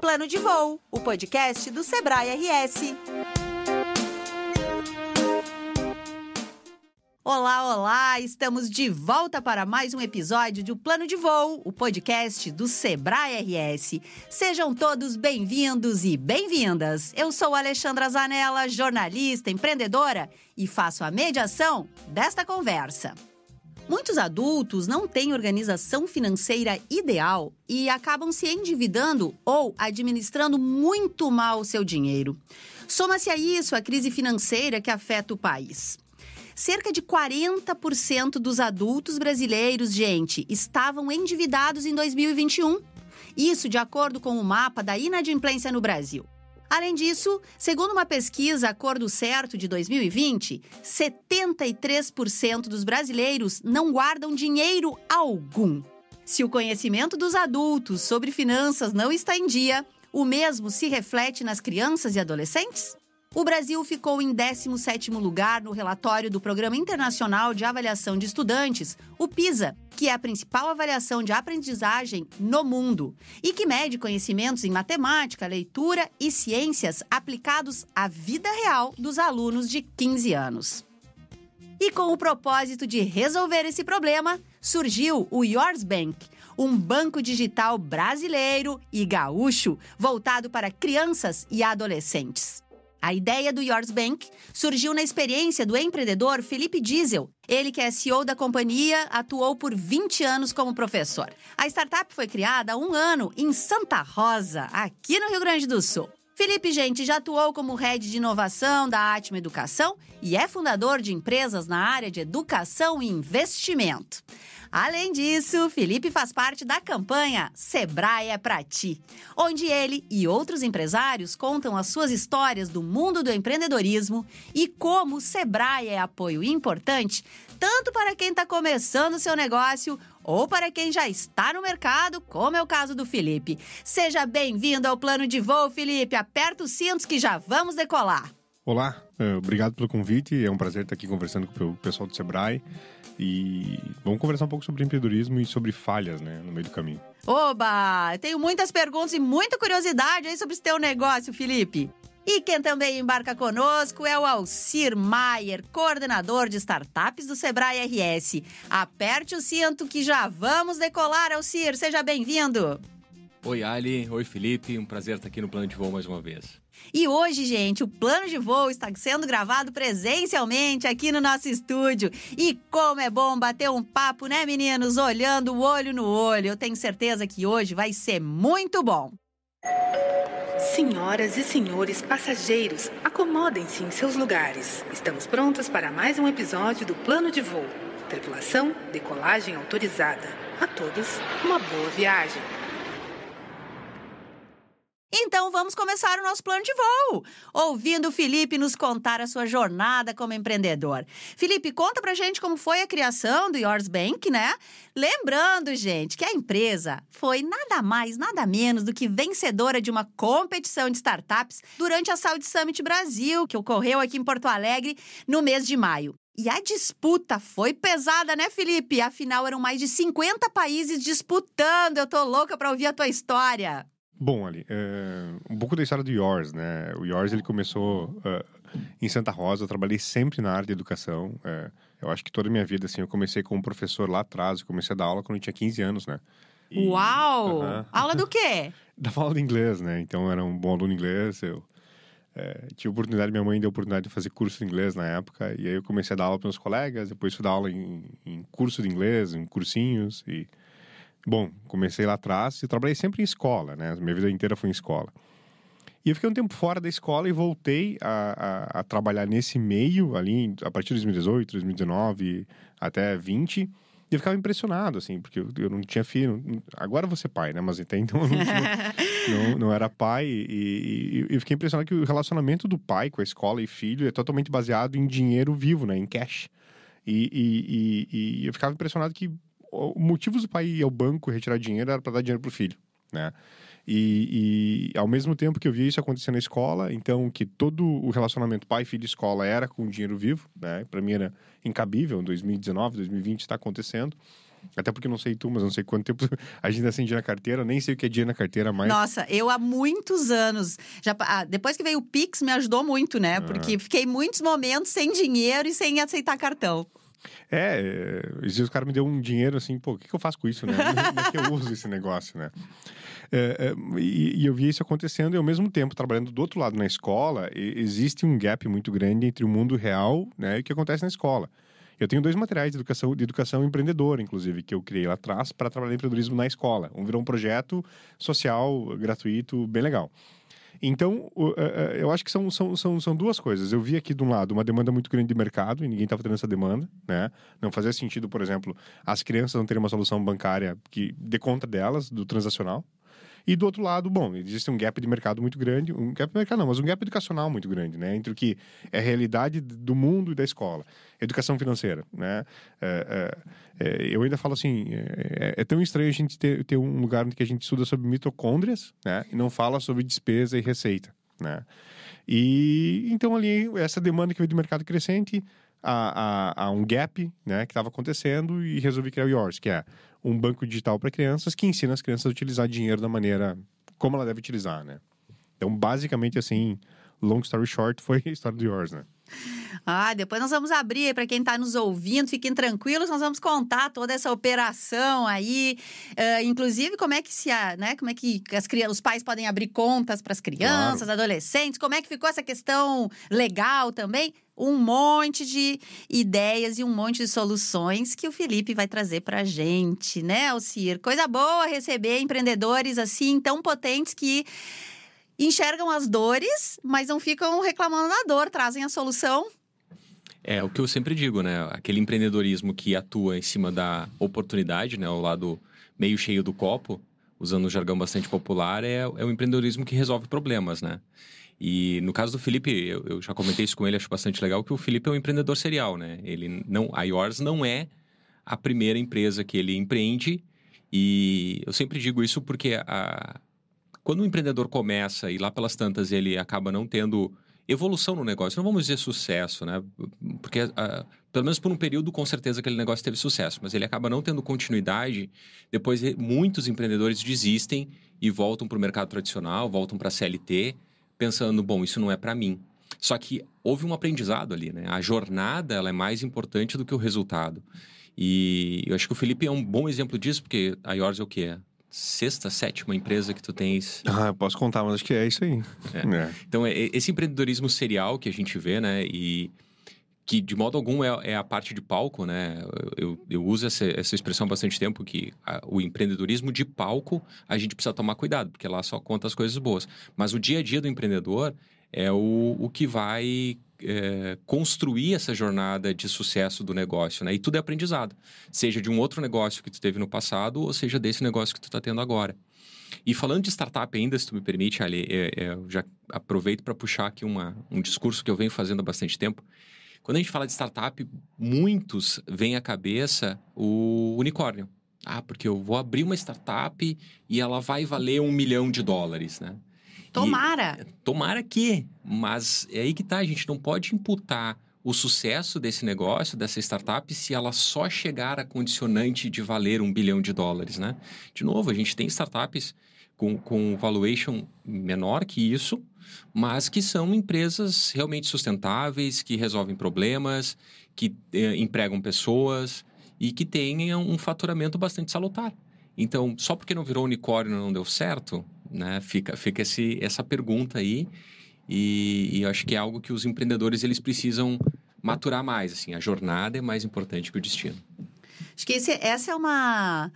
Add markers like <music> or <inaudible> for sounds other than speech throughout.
Plano de Voo, o podcast do Sebrae RS. Olá, olá! Estamos de volta para mais um episódio do Plano de Voo, o podcast do Sebrae RS. Sejam todos bem-vindos e bem-vindas. Eu sou Alexandra Zanella, jornalista, empreendedora e faço a mediação desta conversa. Muitos adultos não têm organização financeira ideal e acabam se endividando ou administrando muito mal o seu dinheiro. Soma-se a isso a crise financeira que afeta o país. Cerca de 40% dos adultos brasileiros, gente, estavam endividados em 2021. Isso de acordo com o mapa da inadimplência no Brasil. Além disso, segundo uma pesquisa Acordo Certo de 2020, 73% dos brasileiros não guardam dinheiro algum. Se o conhecimento dos adultos sobre finanças não está em dia, o mesmo se reflete nas crianças e adolescentes? O Brasil ficou em 17º lugar no relatório do Programa Internacional de Avaliação de Estudantes, o PISA, que é a principal avaliação de aprendizagem no mundo e que mede conhecimentos em matemática, leitura e ciências aplicados à vida real dos alunos de 15 anos. E com o propósito de resolver esse problema, surgiu o Yours Bank, um banco digital brasileiro e gaúcho voltado para crianças e adolescentes. A ideia do Yours Bank surgiu na experiência do empreendedor Felipe Diesel. Ele, que é CEO da companhia, atuou por 20 anos como professor. A startup foi criada há um ano em Santa Rosa, aqui no Rio Grande do Sul. Felipe, gente, já atuou como head de inovação da Atma Educação e é fundador de empresas na área de educação e investimento. Além disso, Felipe faz parte da campanha Sebrae é pra ti, onde ele e outros empresários contam as suas histórias do mundo do empreendedorismo e como o Sebrae é apoio importante tanto para quem está começando seu negócio ou para quem já está no mercado, como é o caso do Felipe. Seja bem-vindo ao plano de voo, Felipe. Aperta os cintos que já vamos decolar. Olá, eh, obrigado pelo convite. É um prazer estar aqui conversando com o pessoal do Sebrae. E vamos conversar um pouco sobre empreendedorismo e sobre falhas, né, no meio do caminho. Oba! Tenho muitas perguntas e muita curiosidade aí sobre esse teu negócio, Felipe. E quem também embarca conosco é o Alcir Maier, coordenador de startups do Sebrae RS. Aperte o cinto que já vamos decolar, Alcir. Seja bem-vindo. Oi, Ali. Oi, Felipe. Um prazer estar aqui no Plano de Voo mais uma vez. E hoje, gente, o plano de voo está sendo gravado presencialmente aqui no nosso estúdio. E como é bom bater um papo, né, meninos? Olhando o olho no olho. Eu tenho certeza que hoje vai ser muito bom. Senhoras e senhores passageiros, acomodem-se em seus lugares. Estamos prontos para mais um episódio do Plano de Voo. Tripulação, decolagem autorizada. A todos, uma boa viagem. Então vamos começar o nosso plano de voo, ouvindo o Felipe nos contar a sua jornada como empreendedor. Felipe, conta pra gente como foi a criação do Yours Bank, né? Lembrando, gente, que a empresa foi nada mais, nada menos do que vencedora de uma competição de startups durante a Saúde Summit Brasil, que ocorreu aqui em Porto Alegre no mês de maio. E a disputa foi pesada, né, Felipe? Afinal, eram mais de 50 países disputando. Eu tô louca pra ouvir a tua história. Bom, Ali, eh, um pouco da história do Yours, né? O Yours, ele começou uh, em Santa Rosa, eu trabalhei sempre na área de educação. Eh, eu acho que toda a minha vida, assim, eu comecei como professor lá atrás, eu comecei a dar aula quando eu tinha 15 anos, né? E, Uau! Uh -huh. Aula do quê? <laughs> da aula de inglês, né? Então, eu era um bom aluno inglês, eu... É, tive oportunidade, minha mãe deu oportunidade de fazer curso de inglês na época, e aí eu comecei a dar aula para meus colegas, depois fui dar aula em, em curso de inglês, em cursinhos, e Bom, comecei lá atrás e trabalhei sempre em escola, né? Minha vida inteira foi em escola. E eu fiquei um tempo fora da escola e voltei a, a, a trabalhar nesse meio ali, a partir de 2018, 2019, até 20. E eu ficava impressionado, assim, porque eu, eu não tinha filho. Agora eu vou ser pai, né? Mas até então eu não, tinha, <laughs> não, não, era pai. E, e, eu fiquei impressionado que o relacionamento do pai com a escola e filho é totalmente baseado em dinheiro vivo, né? Em cash. E, e, e, e eu ficava impressionado que o motivo do pai ir ao banco retirar dinheiro era para dar dinheiro para o filho, né? E, e, ao mesmo tempo que eu via isso acontecer na escola, então que todo o relacionamento pai, filho, escola era com dinheiro vivo, né? Para mim era incabível. Em 2019, 2020 está acontecendo. Até porque não sei tu, mas não sei quanto tempo <laughs> a gente acende na carteira, nem sei o que é dinheiro na carteira mais. Nossa, eu há muitos anos. Já, ah, depois que veio o Pix, me ajudou muito, né? Ah. Porque ah. fiquei muitos momentos sem dinheiro e sem aceitar cartão. É, às eh, vezes o cara me deu um dinheiro assim, pô, o que, que eu faço com isso, né? Como é que é eu uso esse negócio, né? É, é, e, e, eu via isso acontecendo e ao mesmo tempo, trabalhando do outro lado na escola, existe um gap muito grande entre o mundo real né, e o que acontece na escola. Eu tenho dois materiais de educação, de educação empreendedora, inclusive, que eu criei lá atrás para trabalhar empreendedorismo na escola. Um virou um projeto social gratuito, bem legal. Então, eh, eh, eu acho que são, são, são, são duas coisas. Eu vi aqui, de um lado, uma demanda muito grande de mercado e ninguém estava tá tendo essa demanda, né? Não fazia sentido, por exemplo, as crianças não terem uma solução bancária que dê conta delas, do transacional, e do outro lado, bom, existe um gap de mercado muito grande, um gap de mercado não, mas um gap educacional muito grande, né? Entre o que é a realidade do mundo e da escola. Educação financeira, né? É, é, é eu ainda falo assim, é, é, é, tão estranho a gente ter, ter um lugar onde a gente estuda sobre mitocôndrias, né? E não fala sobre despesa e receita, né? E então ali, essa demanda que veio do mercado crescente, a, a, a, um gap né, que estava acontecendo e resolvi criar o Yours, que é um banco digital para crianças que ensina as crianças a utilizar dinheiro da maneira como ela deve utilizar, né? Então, basicamente, assim, long story short, <laughs> foi a história do Yours, né? Ah, depois nós vamos abrir para quem está nos ouvindo, fiquem tranquilos, nós vamos contar toda essa operação aí, uh, inclusive como é que se, né, como é que as crianças, os pais podem abrir contas para as crianças, claro. adolescentes, como é que ficou essa questão legal também um monte de ideias e um monte de soluções que o Felipe vai trazer para a gente, né, Alcir? Coisa boa receber empreendedores assim tão potentes que enxergam as dores, mas não ficam reclamando da dor, trazem a solução. É o que eu sempre digo, né? Aquele empreendedorismo que atua em cima da oportunidade, né? O lado meio cheio do copo, usando um jargão bastante popular, é, é o empreendedorismo que resolve problemas, né? E no caso do Felipe, eu, eu, já comentei isso com ele, acho bastante legal, que o Felipe é um empreendedor serial, né? Ele não, a Yours não é a primeira empresa que ele empreende. E eu sempre digo isso porque a, quando o um empreendedor começa e lá pelas tantas ele acaba não tendo evolução no negócio, não vamos dizer sucesso, né? Porque, a, pelo menos por um período, com certeza aquele negócio teve sucesso, mas ele acaba não tendo continuidade. Depois, muitos empreendedores desistem e voltam para o mercado tradicional, voltam para a CLT pensando, bom, isso não é para mim. Só que houve um aprendizado ali, né? A jornada ela é mais importante do que o resultado. E eu acho que o Felipe é um bom exemplo disso, porque a Yours é o que é? Sexta, sétima empresa que tu tens. Ah, eu posso contar, mas acho que é isso aí. É. É. Então, é, esse empreendedorismo serial que a gente vê, né? E que de modo algum é, é, a parte de palco, né? Eu, eu uso essa, essa expressão há bastante tempo, que a, o empreendedorismo de palco a gente precisa tomar cuidado, porque lá só conta as coisas boas. Mas o dia a dia do empreendedor é o, o que vai é, construir essa jornada de sucesso do negócio, né? E tudo é aprendizado, seja de um outro negócio que tu teve no passado, ou seja desse negócio que tu está tendo agora. E falando de startup ainda, se tu me permite, Ali, é, é, eu já aproveito para puxar aqui uma, um discurso que eu venho fazendo há bastante tempo, quando a gente fala de startup, muitos vêm à cabeça o unicórnio. Ah, porque eu vou abrir uma startup e ela vai valer um milhão de dólares, né? Tomara! E, tomara que, mas é aí que tá, a gente não pode imputar o sucesso desse negócio, dessa startup, se ela só chegar a condicionante de valer um bilhão de dólares, né? De novo, a gente tem startups com, com valuation menor que isso, mas que são empresas realmente sustentáveis, que resolvem problemas, que eh, empregam pessoas e que têm um faturamento bastante salutar. Então, só porque não virou unicórnio não deu certo, né? Fica, fica esse, essa pergunta aí e, e acho que é algo que os empreendedores eles precisam maturar mais. Assim, a jornada é mais importante que o destino. Acho que esse, essa é uma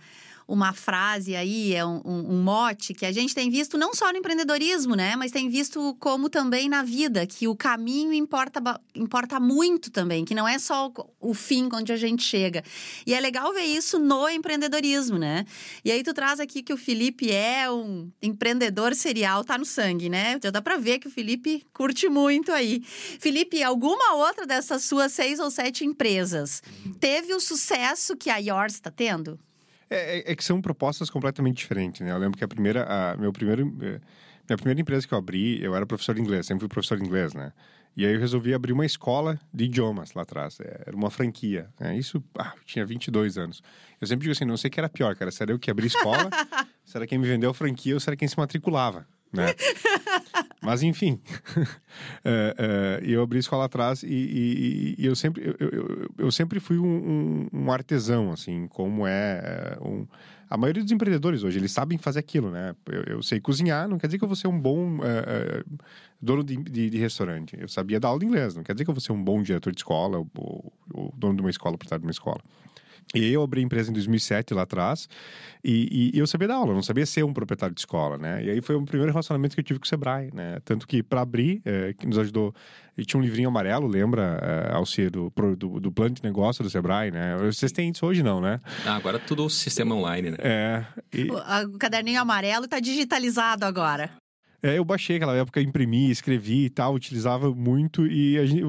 uma frase aí, é um, um, mote que a gente tem visto não só no empreendedorismo, né? Mas tem visto como também na vida, que o caminho importa, importa muito também, que não é só o, fim onde a gente chega. E é legal ver isso no empreendedorismo, né? E aí tu traz aqui que o Felipe é um empreendedor serial, tá no sangue, né? Já dá pra ver que o Felipe curte muito aí. Felipe, alguma outra dessas suas seis ou sete empresas teve o sucesso que a Yours está tendo? É, é, é, que são propostas completamente diferentes, né? Eu lembro que a primeira, a, meu primeiro, é, minha primeira empresa que eu abri, eu era professor de inglês, sempre fui professor de inglês, né? E aí eu resolvi abrir uma escola de idiomas lá atrás, é, era uma franquia, né? Isso, ah, tinha 22 anos. Eu sempre digo assim, não sei o que era pior, cara, será eu que abri escola, <laughs> será quem me vendeu a franquia ou será quem se matriculava? Né? <laughs> Mas enfim, <laughs> é, é, eu abri escola atrás e, e, e eu, sempre, eu, eu, eu sempre fui um, um, artesão, assim, como é, é um... a maioria dos empreendedores hoje, eles sabem fazer aquilo, né? Eu, eu sei cozinhar, não quer dizer que eu vou ser um bom dono de, de, de, restaurante. Eu sabia dar aula de inglês, não quer dizer que eu vou ser um bom diretor de escola ou, ou, ou dono de uma escola, proprietário de uma escola. E eu abri empresa em 2007, lá atrás, e, e, eu sabia dar aula, não sabia ser um proprietário de escola, né? E aí foi o primeiro relacionamento que eu tive com o Sebrae, né? Tanto que para abrir, é, que nos ajudou, e tinha um livrinho amarelo, lembra, é, ser do, do, do, plano de negócio do Sebrae, né? Vocês têm isso hoje não, né? Ah, agora é tudo o sistema online, né? É. E... O, caderninho amarelo está digitalizado agora. É, eu baixei aquela época, imprimi, escrevi e tal, utilizava muito. E a, gente,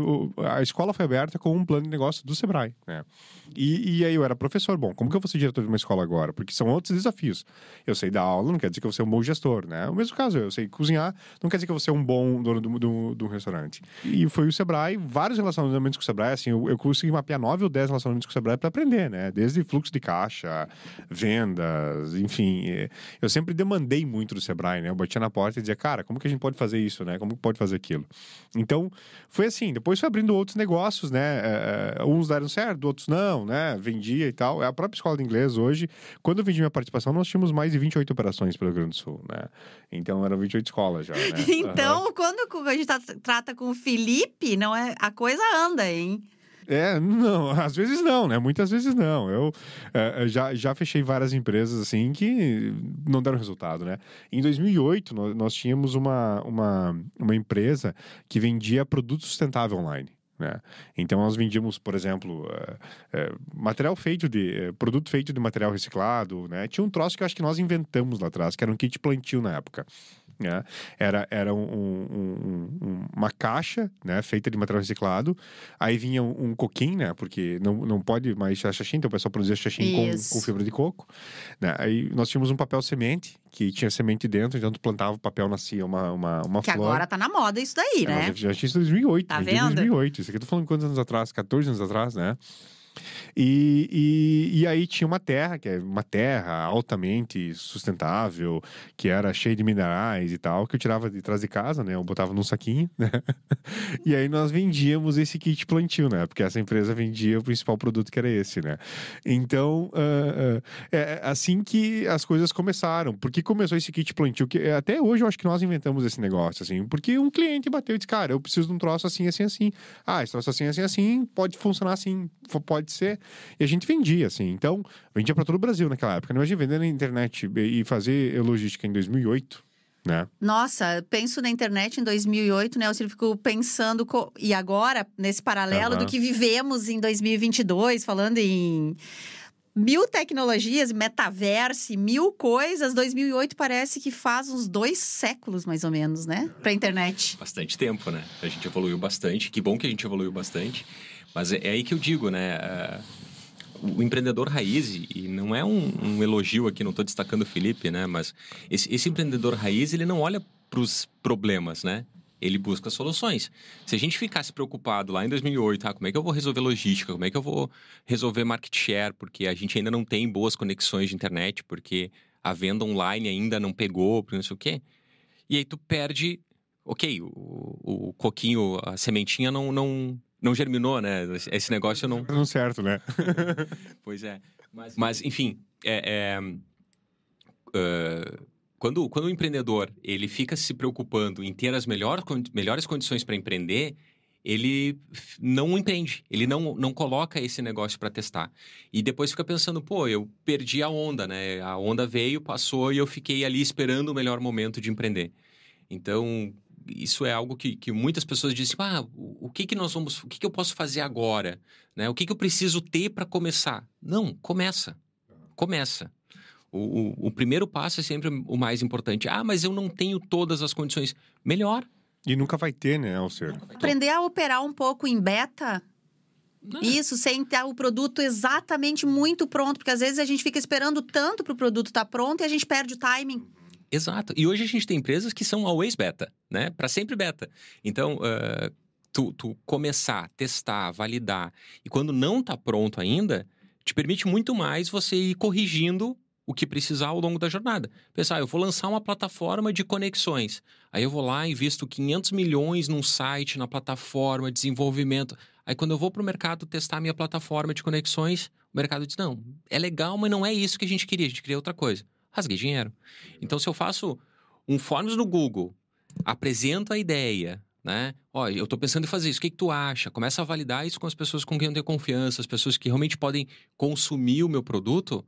a escola foi aberta com um plano de negócio do Sebrae. Né? E, e, aí eu era professor. Bom, como que eu vou ser diretor de uma escola agora? Porque são outros desafios. Eu sei dar aula, não quer dizer que eu vou ser um bom gestor, né? O mesmo caso, eu sei cozinhar, não quer dizer que eu vou ser um bom dono do, do, do restaurante. E foi o Sebrae, vários relacionamentos com o Sebrae, assim, eu, eu consegui mapear nove ou dez relacionamentos com o Sebrae para aprender, né? Desde fluxo de caixa, vendas, enfim. Eh, eu sempre demandei muito do Sebrae, né? Eu batia na porta e dizia, cara, como que a gente pode fazer isso, né? Como que pode fazer aquilo? Então, foi assim. Depois foi abrindo outros negócios, né? Uh, uns deram certo, outros não, né? Vendia e tal. é A própria escola de inglês hoje, quando eu vendi minha participação, nós tínhamos mais de 28 operações pelo Rio Grande do Sul, né? Então, eram 28 escolas já, né? <laughs> então, uhum. quando a gente tá, trata com o Felipe, não é, a coisa anda, hein? É, não, às vezes não, né? Muitas vezes não. Eu é, é, já, já fechei várias empresas assim que não deram resultado, né? Em 2008, nós, nós tínhamos uma, uma, uma empresa que vendia produto sustentável online. Né? Então nós vendíamos, por exemplo, é, é, material feito de produto feito de material reciclado. Né? Tinha um troço que eu acho que nós inventamos lá atrás, que era um kit plantio na época. Né? Era, era um, um, um, uma caixa né? feita de material reciclado. Aí vinha um, coquinho, né? Porque não, não pode mais tirar xaxim, então o pessoal produzia xaxim com, com, fibra de coco. Né? Aí nós tínhamos um papel semente, que tinha semente dentro, então tu plantava o papel, nascia uma, uma, uma que flor. agora tá na moda isso daí, é, né? É, já tinha isso em 2008. Tá vendo? 2008. Isso aqui eu tô falando quantos anos atrás? 14 anos atrás, né? E, e, e, aí tinha uma terra, que é uma terra altamente sustentável, que era cheia de minerais e tal, que eu tirava de trás de casa, né? Eu botava num saquinho, né? <laughs> E aí nós vendíamos esse kit plantio, né? Porque essa empresa vendia o principal produto que era esse, né? Então, uh, uh, é assim que as coisas começaram. porque começou esse kit plantio? Que eh, até hoje eu acho que nós inventamos esse negócio, assim, porque um cliente bateu e disse, cara, eu preciso de um troço assim, assim, assim. Ah, esse troço assim, assim, assim, pode funcionar assim, pode de ser. E a gente vendia, assim. Então, vendia para todo o Brasil naquela época. Não imagina vender na internet e fazer logística em 2008. Né? Nossa, penso na internet em 2008, né? Eu sempre fico pensando, co... e agora, nesse paralelo uhum. do que vivemos em 2022, falando em mil tecnologias, metaverse, mil coisas. 2008 parece que faz uns dois séculos, mais ou menos, né? a internet. Bastante tempo, né? A gente evoluiu bastante. Que bom que a gente evoluiu bastante. Mas é, é aí que eu digo, né? É, o empreendedor raiz, e não é um, um elogio aqui, não estou destacando o Felipe, né? Mas esse, esse empreendedor raiz, ele não olha para os problemas, né? Ele busca soluções. Se a gente ficasse preocupado lá em 2008, ah, como é que eu vou resolver logística, como é que eu vou resolver market share, porque a gente ainda não tem boas conexões de internet, porque a venda online ainda não pegou, porque não sei o quê. E aí tu perde, ok, o, o coquinho, a sementinha não, não, não germinou, né? Esse negócio não. Não certo, né? <laughs> pois é. Mas, Mas enfim, é, é uh, quando, quando o empreendedor ele fica se preocupando em ter as melhor, melhores condições para empreender, ele não empreende, ele não, não coloca esse negócio para testar. E depois fica pensando, pô, eu perdi a onda, né? A onda veio, passou e eu fiquei ali esperando o melhor momento de empreender. Então, isso é algo que, que muitas pessoas dizem, ah, o, que que nós vamos, o que que eu posso fazer agora, né? O que que eu preciso ter para começar? Não, começa, começa. O, o, o, primeiro passo é sempre o mais importante. Ah, mas eu não tenho todas as condições. Melhor. E nunca vai ter, né, Alcer? Aprender a operar um pouco em beta não. É. Isso, sem ter o produto exatamente muito pronto, porque às vezes a gente fica esperando tanto para o produto estar tá pronto e a gente perde o timing. Exato. E hoje a gente tem empresas que são always beta, né? Para sempre beta. Então, uh, tu, tu, começar, testar, validar, e quando não está pronto ainda, te permite muito mais você ir corrigindo o que precisar ao longo da jornada. Pensar, eu vou lançar uma plataforma de conexões. Aí eu vou lá, invisto 500 milhões num site, na plataforma, desenvolvimento. Aí quando eu vou para o mercado testar a minha plataforma de conexões, o mercado diz, não, é legal, mas não é isso que a gente queria, a gente queria outra coisa rasguei dinheiro. Então, se eu faço um forms no Google, apresento a ideia, né? olha eu estou pensando em fazer isso, o que, que tu acha? Começa a validar isso com as pessoas com quem eu tenho confiança, as pessoas que realmente podem consumir o meu produto,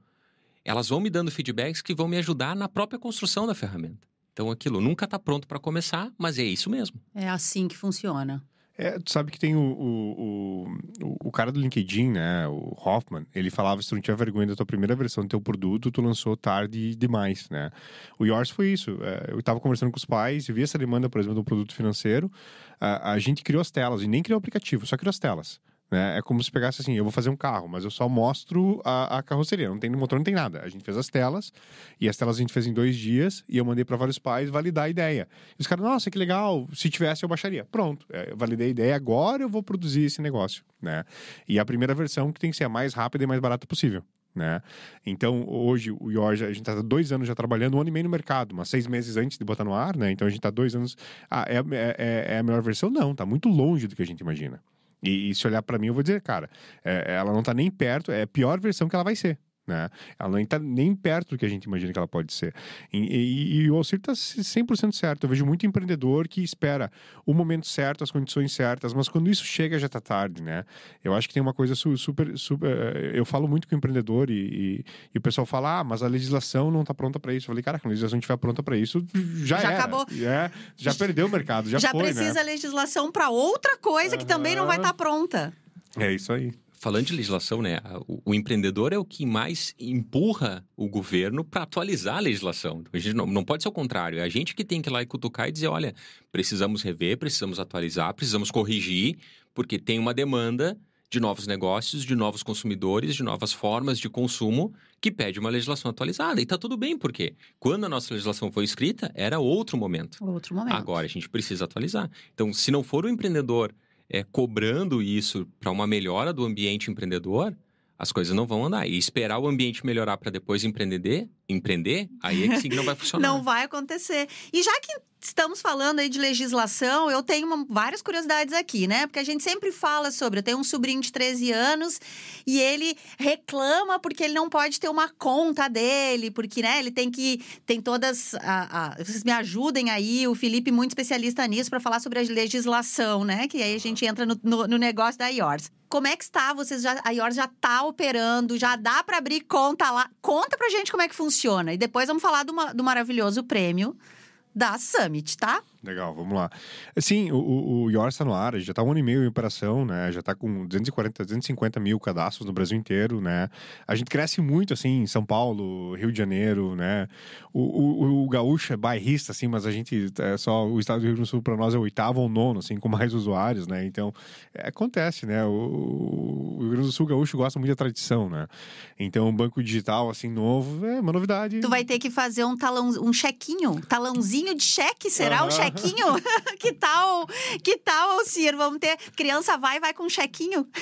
elas vão me dando feedbacks que vão me ajudar na própria construção da ferramenta. Então, aquilo nunca está pronto para começar, mas é isso mesmo. É assim que funciona. É, tu sabe que tem o, o, o, o, cara do LinkedIn, né? O Hoffman, ele falava: se tu não tinha vergonha da tua primeira versão do teu produto, tu lançou tarde demais, né? O Yours foi isso. É, eu estava conversando com os pais e vi essa demanda, por exemplo, do produto financeiro. A, a gente criou as telas, e nem criou o aplicativo, só criou as telas. Né? É como se pegasse assim, eu vou fazer um carro, mas eu só mostro a, a carroceria, não tem motor, não tem nada. A gente fez as telas, e as telas a gente fez em dois dias, e eu mandei para vários pais validar a ideia. E os caras, nossa, que legal, se tivesse eu baixaria. Pronto, é, eu validei a ideia, agora eu vou produzir esse negócio. Né? E a primeira versão que tem que ser a mais rápida e mais barata possível. Né? Então, hoje, o Jorge a gente está dois anos já trabalhando, um ano e meio no mercado, mas seis meses antes de botar no ar, né? Então, a gente está dois anos... Ah, é, é, é, é a melhor versão? Não, tá muito longe do que a gente imagina. E, e se olhar para mim, eu vou dizer, cara, é, ela não tá nem perto, é a pior versão que ela vai ser. Né? Ela nem está nem perto do que a gente imagina que ela pode ser. E, e, e o Alcir está 100% certo. Eu vejo muito empreendedor que espera o momento certo, as condições certas, mas quando isso chega já está tarde, né? Eu acho que tem uma coisa super... super eh, eu falo muito com o empreendedor e, e o pessoal fala, ah, mas a legislação não está pronta para isso. Eu falei, cara, quando a legislação estiver pronta para isso, já, já era. acabou. É, já <laughs> perdeu o mercado, já, já foi, né? precisa né? legislação para outra coisa uhum. que também não vai estar tá pronta. É isso aí falando de legislação, né, o, o, empreendedor é o que mais empurra o governo para atualizar a legislação. A gente não, não pode ser o contrário. É a gente que tem que ir lá e cutucar e dizer, olha, precisamos rever, precisamos atualizar, precisamos corrigir, porque tem uma demanda de novos negócios, de novos consumidores, de novas formas de consumo que pede uma legislação atualizada. E está tudo bem, porque quando a nossa legislação foi escrita, era outro momento. Outro momento. Agora a gente precisa atualizar. Então, se não for o empreendedor é, cobrando isso para uma melhora do ambiente empreendedor, as coisas não vão andar. E esperar o ambiente melhorar para depois empreender empreender, aí é que sim não vai funcionar. não vai acontecer. E já que estamos falando aí de legislação, eu tenho uma, várias curiosidades aqui, né? Porque a gente sempre fala sobre. Eu tenho um sobrinho de 13 anos e ele reclama porque ele não pode ter uma conta dele, porque, né, ele tem que. Tem todas. A, a, vocês me ajudem aí, o Felipe, muito especialista nisso, para falar sobre a legislação, né? Que aí a gente entra no, no, no negócio da IORS. Como é que está? Vocês já, a IORS já está operando, já dá para abrir conta lá. Conta pra gente como é que funciona funciona. E depois vamos falar do, do maravilhoso prêmio da Summit, tá? Legal, vamos lá. Assim, o, o, o está no ar, já está um ano e meio em operação, né? Já está com 240, 250 mil cadastros no Brasil inteiro, né? A gente cresce muito, assim, em São Paulo, Rio de Janeiro, né? O, o, o Gaúcho é bairrista, assim, mas a gente, é só o estado do Rio Grande do Sul para nós é o oitavo ou nono, assim, com mais usuários, né? Então, é, acontece, né? O, o Rio Grande do Sul, Gaúcho gosta muito da tradição, né? Então, um banco digital, assim, novo, é uma novidade. Tu vai ter que fazer um talão, um chequinho, talãozinho de cheque, será? Uhum. cheque chequinho? <laughs> que tal? Que tal, Alcir? Vamos ter. Criança vai, vai com chequinho. <laughs>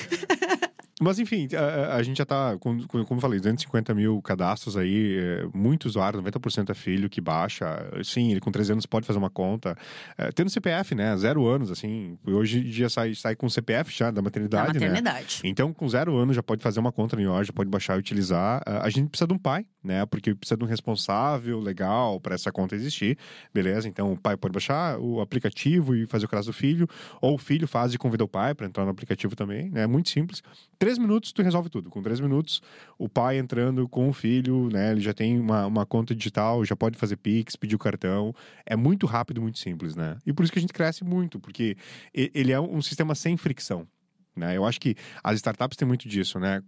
Mas enfim, a, a, gente já está com como eu falei, 250 mil cadastros aí, muitos é, muito usuário, 90% é filho que baixa. Sim, ele com 13 anos pode fazer uma conta. É, tendo CPF, né? Zero anos, assim. Hoje já sai, sai com CPF já da maternidade. Da né? maternidade. Né? Então, com zero anos já pode fazer uma conta no já pode baixar e utilizar. A gente precisa de um pai, né? Porque precisa de um responsável legal para essa conta existir. Beleza? Então, o pai pode baixar baixar o aplicativo e fazer o caso do filho, ou o filho faz e convida o pai para entrar no aplicativo também, né? É muito simples. Três minutos tu resolve tudo. Com três minutos, o pai entrando com o filho, né? Ele já tem uma, uma conta digital, já pode fazer Pix, pedir o cartão. É muito rápido, muito simples, né? E por isso que a gente cresce muito, porque ele é um sistema sem fricção. Né? Eu acho que as startups têm muito disso, né?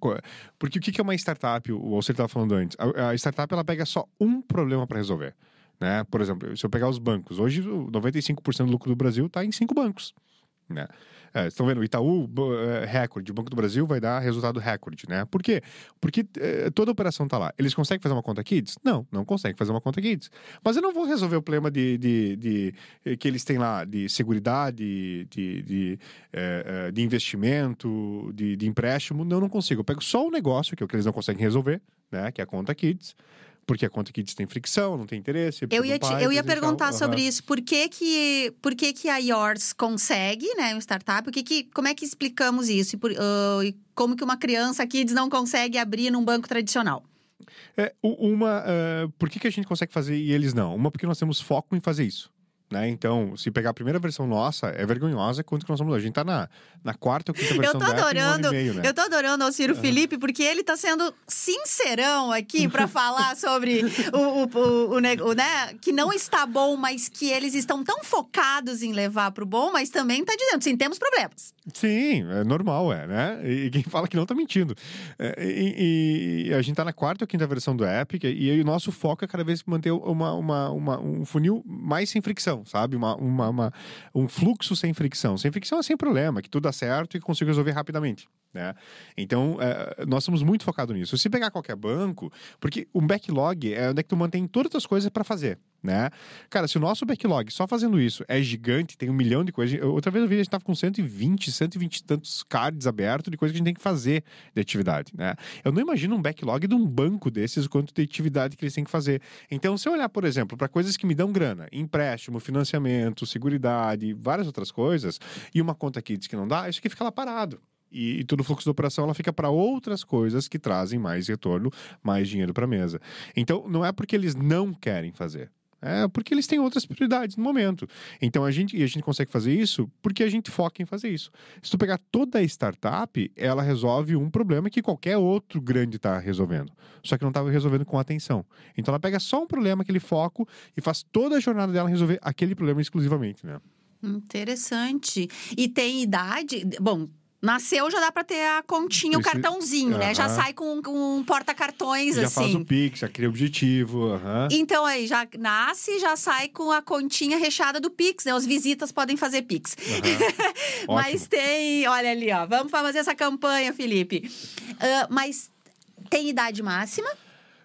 Porque o que é uma startup? O você estava falando antes. A startup ela pega só um problema para resolver. Né? Por exemplo, se eu pegar os bancos, hoje 95% do lucro do Brasil está em cinco bancos. Né? É, estão vendo, Itaú, é, recorde, o Banco do Brasil vai dar resultado recorde, né? Por quê? Porque é, toda operação está lá. Eles conseguem fazer uma conta kids? Não, não conseguem fazer uma conta kids. Mas eu não vou resolver o problema de, de, de, de eh, que eles têm lá de seguridade, de, de, é, de investimento, de, empréstimo. Não, não consigo. Eu pego só o negócio, que é o que eles não conseguem resolver, né? Que é a conta kids. Porque a conta Kids tem fricção, não tem interesse. É eu ia, te, eu ia perguntar sobre isso. Por que que, por que que a IORS consegue, né, um startup? O que que, como é que explicamos isso? E, por, uh, e como que uma criança Kids não consegue abrir num banco tradicional? É, uma, uh, por que, que a gente consegue fazer e eles não? Uma, porque nós temos foco em fazer isso. Né? Então, se pegar a primeira versão nossa, é vergonhosa quanto que nós somos hoje. A gente tá na, na quarta ou quinta versão eu tô adorando, meio, né? Eu tô adorando ao Ciro uhum. Felipe, porque ele tá sendo sincerão aqui para <laughs> falar sobre o, o, o, o, né? Que não está bom, mas que eles estão tão focados em levar pro bom, mas também tá dizendo, sim, temos problemas. Sim, é normal, é, né? E quem fala que não tá mentindo. É, e, e, e a gente tá na quarta ou quinta versão do Epic, e, e o nosso foco é cada vez manter uma, uma, uma um funil mais sem fricção fricção, sabe? Uma, uma, uma, um fluxo sem fricção. Sem fricção é sem problema, que tudo dá certo e consigo resolver rapidamente. Né? Então, é, nós somos muito focados nisso. Se pegar qualquer banco, porque um backlog é onde é que tu mantém todas as coisas para fazer né? Cara, se o nosso backlog só fazendo isso é gigante, tem um milhão de coisas. outra vez eu vi, a gente tava com 120, 120 e tantos cards abertos de coisa que a gente tem que fazer de atividade, né? Eu não imagino um backlog de um banco desses quanto de atividade que eles têm que fazer. Então, se eu olhar, por exemplo, para coisas que me dão grana, empréstimo, financiamento, seguridade, várias outras coisas, e uma conta que diz que não dá, isso aqui fica lá parado e, e todo o fluxo de operação ela fica para outras coisas que trazem mais retorno, mais dinheiro para a mesa. Então, não é porque eles não querem fazer. É porque eles têm outras prioridades no momento. Então a gente, e a gente consegue fazer isso porque a gente foca em fazer isso. Se tu pegar toda a startup, ela resolve um problema que qualquer outro grande está resolvendo. Só que não estava tá resolvendo com atenção. Então ela pega só um problema, aquele foco, e faz toda a jornada dela resolver aquele problema exclusivamente, né? Interessante. E tem idade? Bom, Nasceu, já dá pra ter a continha, o cartãozinho, né? Já sai com, um porta-cartões, assim. Já faz assim. o Pix, já cria objetivo, Então, aí, já nasce, já sai com a continha recheada do Pix, né? Os visitas podem fazer Pix. <laughs> mas tem... Olha ali, ó. Vamos fazer essa campanha, Felipe. Uh, mas tem idade máxima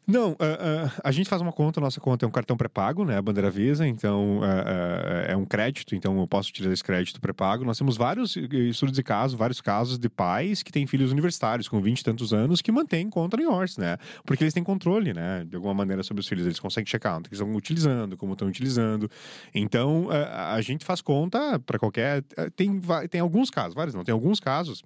não, uh, uh, a gente faz uma conta, nossa conta é um cartão pré-pago, né? A bandeira Visa, então uh, é um crédito, então eu posso utilizar esse crédito pré-pago. Nós temos vários estudos eh, eh, de casos, vários casos de pais que têm filhos universitários com 20 e tantos anos que mantêm conta no horse, né? Porque eles têm controle, né? De alguma maneira sobre os filhos, eles conseguem checar onde eles estão utilizando, como estão utilizando. Então eh, a gente faz conta para qualquer. Tem, tem alguns casos, vários não, tem alguns casos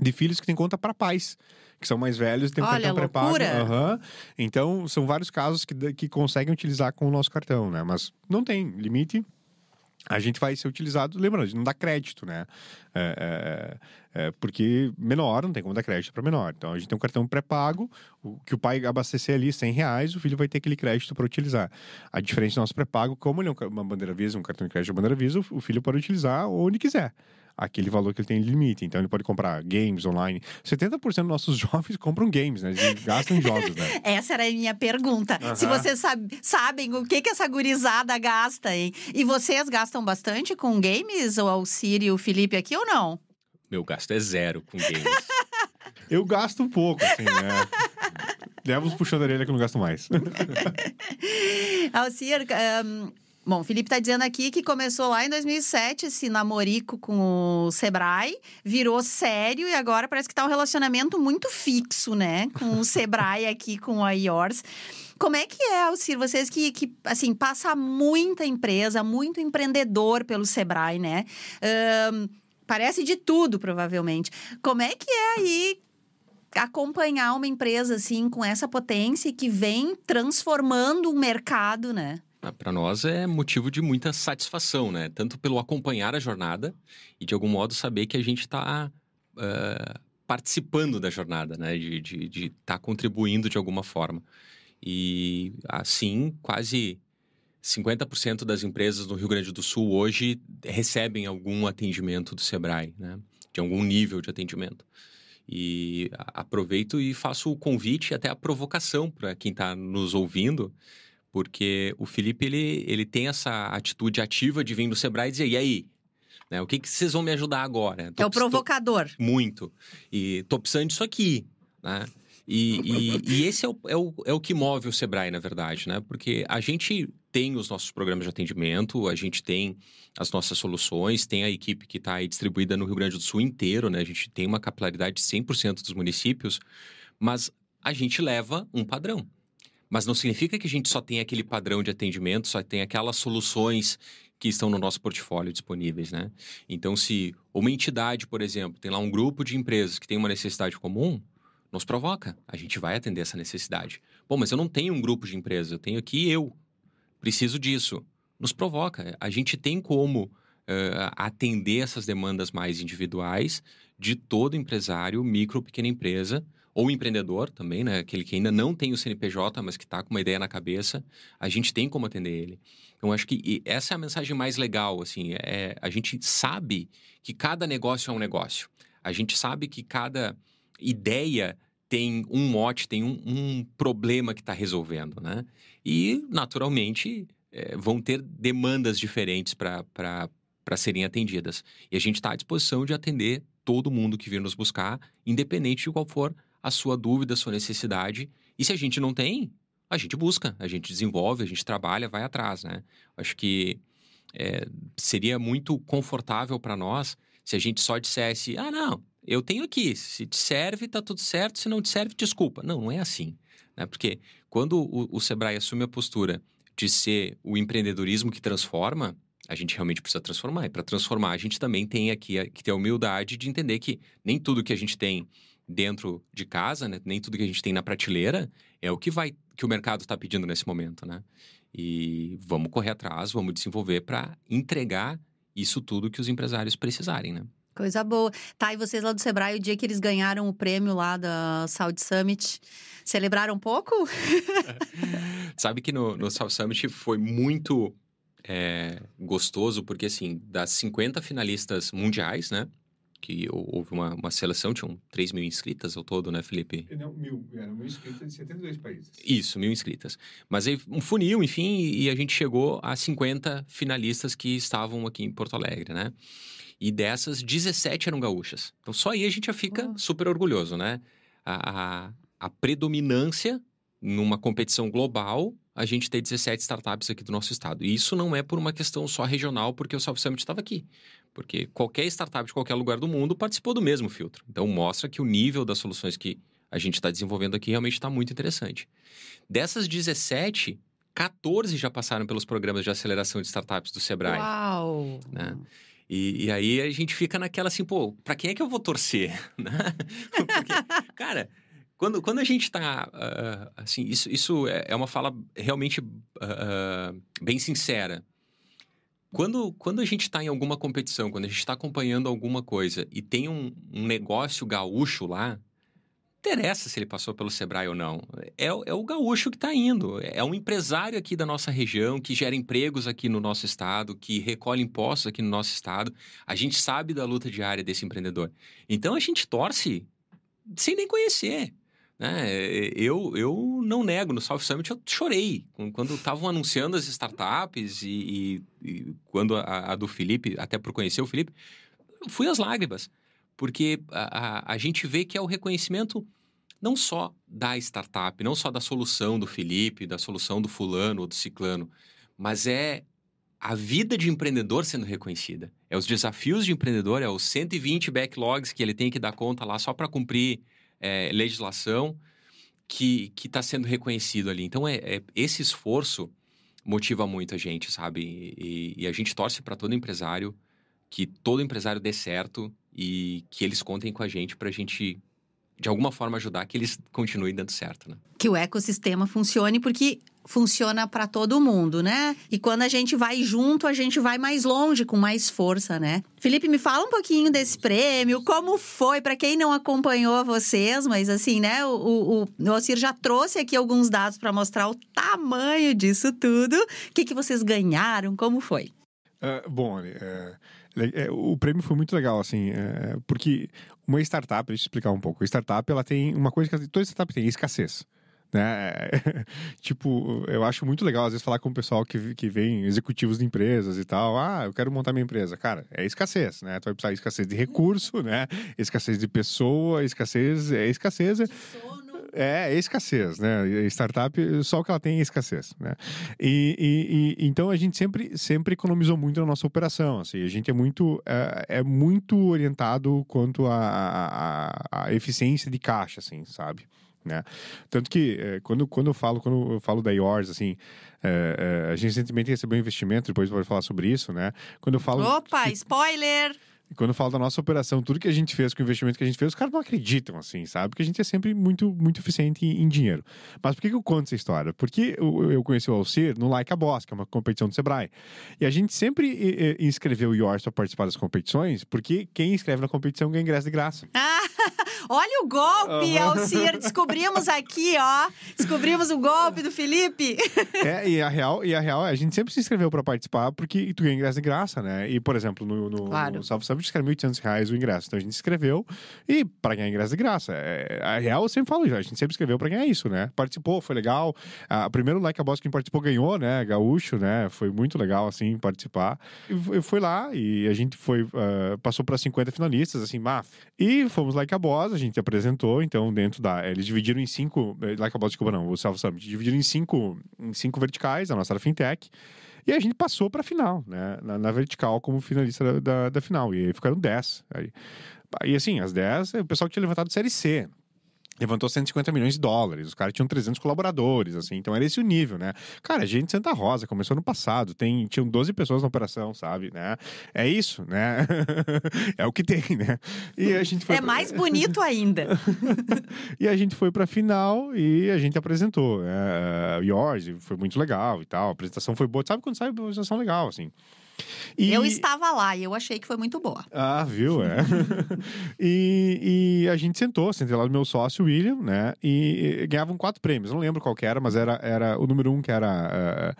de filhos que tem conta para pais, que são mais velhos e tem um cartão pré-pago. Uhum. Então, são vários casos que, que conseguem utilizar com o nosso cartão, né? Mas não tem limite. A gente vai ser utilizado, lembrando, a gente não dá crédito, né? É, é, é, porque menor não tem como dar crédito para menor. Então a gente tem um cartão pré-pago, que o pai abastecer ali 100 reais, o filho vai ter aquele crédito para utilizar. A diferença do nosso pré-pago, como ele é uma bandeira Visa, um cartão de crédito de bandeira Visa, o filho pode utilizar onde quiser aquele valor que ele tem limite. Então ele pode comprar games online. 70% dos nossos <laughs> jovens compram games, né? Eles gastam em jogos, né? <laughs> Essa era a minha pergunta. Se vocês sabe, sabem o que, que essa gurizada gasta, hein? E vocês gastam bastante com games, ou Alcir é Siri e o Felipe aqui, ou não? Meu gasto é zero com games. <laughs> Eu gasto um pouco, assim, né? Levo os puxando a orelha que eu não gasto mais. Alcir, um, Bom, o Felipe está dizendo aqui que começou lá em 2007 esse namorico com o Sebrae, virou sério e agora parece que está um relacionamento muito fixo, né? Com o Sebrae aqui, com a IORS. Como é que é, Alcir, vocês que, que assim, passa muita empresa, muito empreendedor pelo Sebrae, né? Um, parece de tudo, provavelmente. Como é que é aí acompanhar uma empresa, assim, com essa potência que vem transformando o mercado, né? Ah, para nós é motivo de muita satisfação, né? Tanto pelo acompanhar a jornada e, de algum modo, saber que a gente está uh, ah, participando da jornada, né? De estar tá contribuindo de alguma forma. E, assim, quase 50% das empresas no Rio Grande do Sul hoje recebem algum atendimento do Sebrae, né? De algum nível de atendimento. E aproveito e faço o convite, até a provocação para quem está nos ouvindo, porque o Felipe, ele, ele tem essa atitude ativa de vir do Sebrae e dizer, e aí? Né? O que, que vocês vão me ajudar agora? Tô é o provocador. Tô... muito. E tô precisando disso aqui, né? E, e, e, esse é o, é, o, é o que move o Sebrae, na verdade, né? Porque a gente tem os nossos programas de atendimento, a gente tem as nossas soluções, tem a equipe que está aí distribuída no Rio Grande do Sul inteiro, né? A gente tem uma capilaridade de 100% dos municípios, mas a gente leva um padrão. Mas não significa que a gente só tem aquele padrão de atendimento, só tem aquelas soluções que estão no nosso portfólio disponíveis, né? Então, se uma entidade, por exemplo, tem lá um grupo de empresas que tem uma necessidade comum, nos provoca. A gente vai atender essa necessidade. Bom, mas eu não tenho um grupo de empresas, eu tenho aqui eu. Preciso disso. Nos provoca. A gente tem como Uh, atender essas demandas mais individuais de todo empresário, micro ou pequena empresa, ou empreendedor também, né? Aquele que ainda não tem o CNPJ, mas que está com uma ideia na cabeça, a gente tem como atender ele. Então, acho que essa é a mensagem mais legal, assim, é, a gente sabe que cada negócio é um negócio. A gente sabe que cada ideia tem um mote, tem um, um problema que está resolvendo, né? E, naturalmente, é, vão ter demandas diferentes para serem atendidas. E a gente está à disposição de atender todo mundo que vir nos buscar, independente de qual for a sua dúvida, a sua necessidade. E se a gente não tem, a gente busca, a gente desenvolve, a gente trabalha, vai atrás, né? Acho que é, seria muito confortável para nós se a gente só dissesse, ah, não, eu tenho aqui, se te serve, tá tudo certo, se não te serve, desculpa. Não, não é assim. Né? Porque quando o, o Sebrae assume a postura de ser o empreendedorismo que transforma, a gente realmente precisa transformar. E para transformar, a gente também tem aqui que ter a humildade de entender que nem tudo que a gente tem dentro de casa, né? Nem tudo que a gente tem na prateleira é o que vai que o mercado está pedindo nesse momento, né? E vamos correr atrás, vamos desenvolver para entregar isso tudo que os empresários precisarem, né? Coisa boa. Tá, e vocês lá do Sebrae, o dia que eles ganharam o prêmio lá da Saúde Summit, celebraram um pouco? <laughs> Sabe que no, no South Summit foi muito é, gostoso, porque assim, das 50 finalistas mundiais, né? que houve uma, uma seleção, tinham 3 mil inscritas ao todo, né, Felipe? Não, mil, eram mil inscritas em 72 países. Isso, mil inscritas. Mas aí um funil, enfim, e a gente chegou a 50 finalistas que estavam aqui em Porto Alegre, né? E dessas, 17 eram gaúchas. Então só aí a gente já fica super orgulhoso, né? A, a, a predominância numa competição global a gente ter 17 startups aqui do nosso estado. E isso não é por uma questão só regional, porque o Salve Summit estava aqui. Porque qualquer startup de qualquer lugar do mundo participou do mesmo filtro. Então, mostra que o nível das soluções que a gente está desenvolvendo aqui realmente está muito interessante. Dessas 17, 14 já passaram pelos programas de aceleração de startups do Sebrae. Uau! Né? E, e, aí a gente fica naquela assim, pô, para quem é que eu vou torcer? <laughs> Né? <laughs> Porque, cara, quando, quando a gente está. Uh, ah, ah, assim, isso, isso é, é uma fala realmente uh, bem sincera. Quando, quando a gente está em alguma competição, quando a gente está acompanhando alguma coisa e tem um, um negócio gaúcho lá, interessa se ele passou pelo Sebrae ou não. É, é o gaúcho que está indo. É um empresário aqui da nossa região que gera empregos aqui no nosso estado, que recolhe impostos aqui no nosso estado. A gente sabe da luta diária desse empreendedor. Então a gente torce sem nem conhecer. Né, eu, eu não nego, no South Summit eu chorei. Quando estavam anunciando as startups e, e, e quando a, a, do Felipe, até por conhecer o Felipe, fui às lágrimas. Porque a, a, a, gente vê que é o reconhecimento não só da startup, não só da solução do Felipe, da solução do fulano ou do ciclano, mas é a vida de empreendedor sendo reconhecida. É os desafios de empreendedor, é os 120 backlogs que ele tem que dar conta lá só para cumprir é, legislação que está sendo reconhecido ali. Então, é, é, esse esforço motiva muito a gente, sabe? E, e a gente torce para todo empresário que todo empresário dê certo e que eles contem com a gente para a gente de alguma forma ajudar que eles continuem dando certo, né? Que o ecossistema funcione, porque funciona para todo mundo, né? E quando a gente vai junto, a gente vai mais longe, com mais força, né? Felipe, me fala um pouquinho desse prêmio, como foi, para quem não acompanhou vocês, mas assim, né, o, o, o já trouxe aqui alguns dados para mostrar o tamanho disso tudo. O que, que vocês ganharam, como foi? Uh, bom, uh, o prêmio foi muito legal, assim, uh, porque uma startup, deixa eu explicar um pouco, a startup, ela tem uma coisa que toda startup tem, escassez né? <laughs> tipo, eu acho muito legal às vezes falar com o pessoal que, que vem executivos de empresas e tal. Ah, eu quero montar minha empresa. Cara, é escassez, né? Tu vai precisar de escassez de recurso, né? Escassez de pessoa, escassez, é escassez. É de sono. É, é escassez, né? Startup, só o que ela tem é escassez, né? E, e, e, então a gente sempre, sempre economizou muito na nossa operação, assim. A gente é muito, é, é muito orientado quanto à eficiência de caixa, assim, sabe? né? Tanto que é, quando, quando eu falo quando eu falo da Yours, assim, é, é, a gente recentemente recebeu um investimento, depois pode falar sobre isso, né? Quando eu falo... Opa, spoiler! E quando fala da nossa operação, tudo que a gente fez, com o investimento que a gente fez, os caras não acreditam, assim, sabe? Porque a gente é sempre muito, muito eficiente em, em dinheiro. Mas por que, que eu conto essa história? Porque eu, eu conheci o Alcir no Like a Boss, que é uma competição do Sebrae. E a gente sempre e, e, inscreveu o Yours para participar das competições, porque quem inscreve na competição ganha ingresso de graça. Ah, <laughs> olha o golpe, uhum. Alcir! Descobrimos aqui, ó. Descobrimos o golpe do Felipe. <laughs> É, e a real, e a real, é, a gente sempre se inscreveu para participar porque tu ganha ingresso de graça, né? E, por exemplo, no, no, claro. no Salve Sub de cara, 1.800 reais o ingresso. Então a gente escreveu e para ganhar ingresso de graça. É, a real, eu sempre falo já, a gente sempre escreveu para ganhar isso, né? Participou, foi legal. A, ah, primeiro Like a Boss que participou ganhou, né? Gaúcho, né? Foi muito legal, assim, participar. E, eu fui lá e a gente foi, uh, passou para 50 finalistas, assim, má. E fomos Like a Boss, a gente apresentou, então, dentro da. Eh, eles dividiram em cinco. Eh, like a Boss, desculpa, não, o Self Summit. Dividiram em cinco, em cinco verticais, a nossa era fintech. E a gente passou para a final, né? Na, na, vertical, como finalista da, da, da final. E aí ficaram 10. Aí, e assim, as 10, o pessoal que tinha levantado Série C levantou 150 milhões de dólares. Os caras tinham 300 colaboradores, assim. Então era esse o nível, né? Cara, a gente Santa Rosa começou no passado. Tem, tinham 12 pessoas na operação, sabe? Né? É isso, né? <laughs> é o que tem, né? E a gente foi... É mais <laughs> bonito ainda. e a gente foi pra final e a gente apresentou. Né? Ah, yours, foi muito legal e tal. A apresentação foi boa. Sabe quando sai uma apresentação legal, assim? E... Eu estava lá e eu achei que foi muito boa. Ah, viu? É. <laughs> e, e, a gente sentou, sentei lá do meu sócio, William, né? E, e ganhavam quatro prêmios. não lembro qual era, mas era, era o número um, que era a, eh,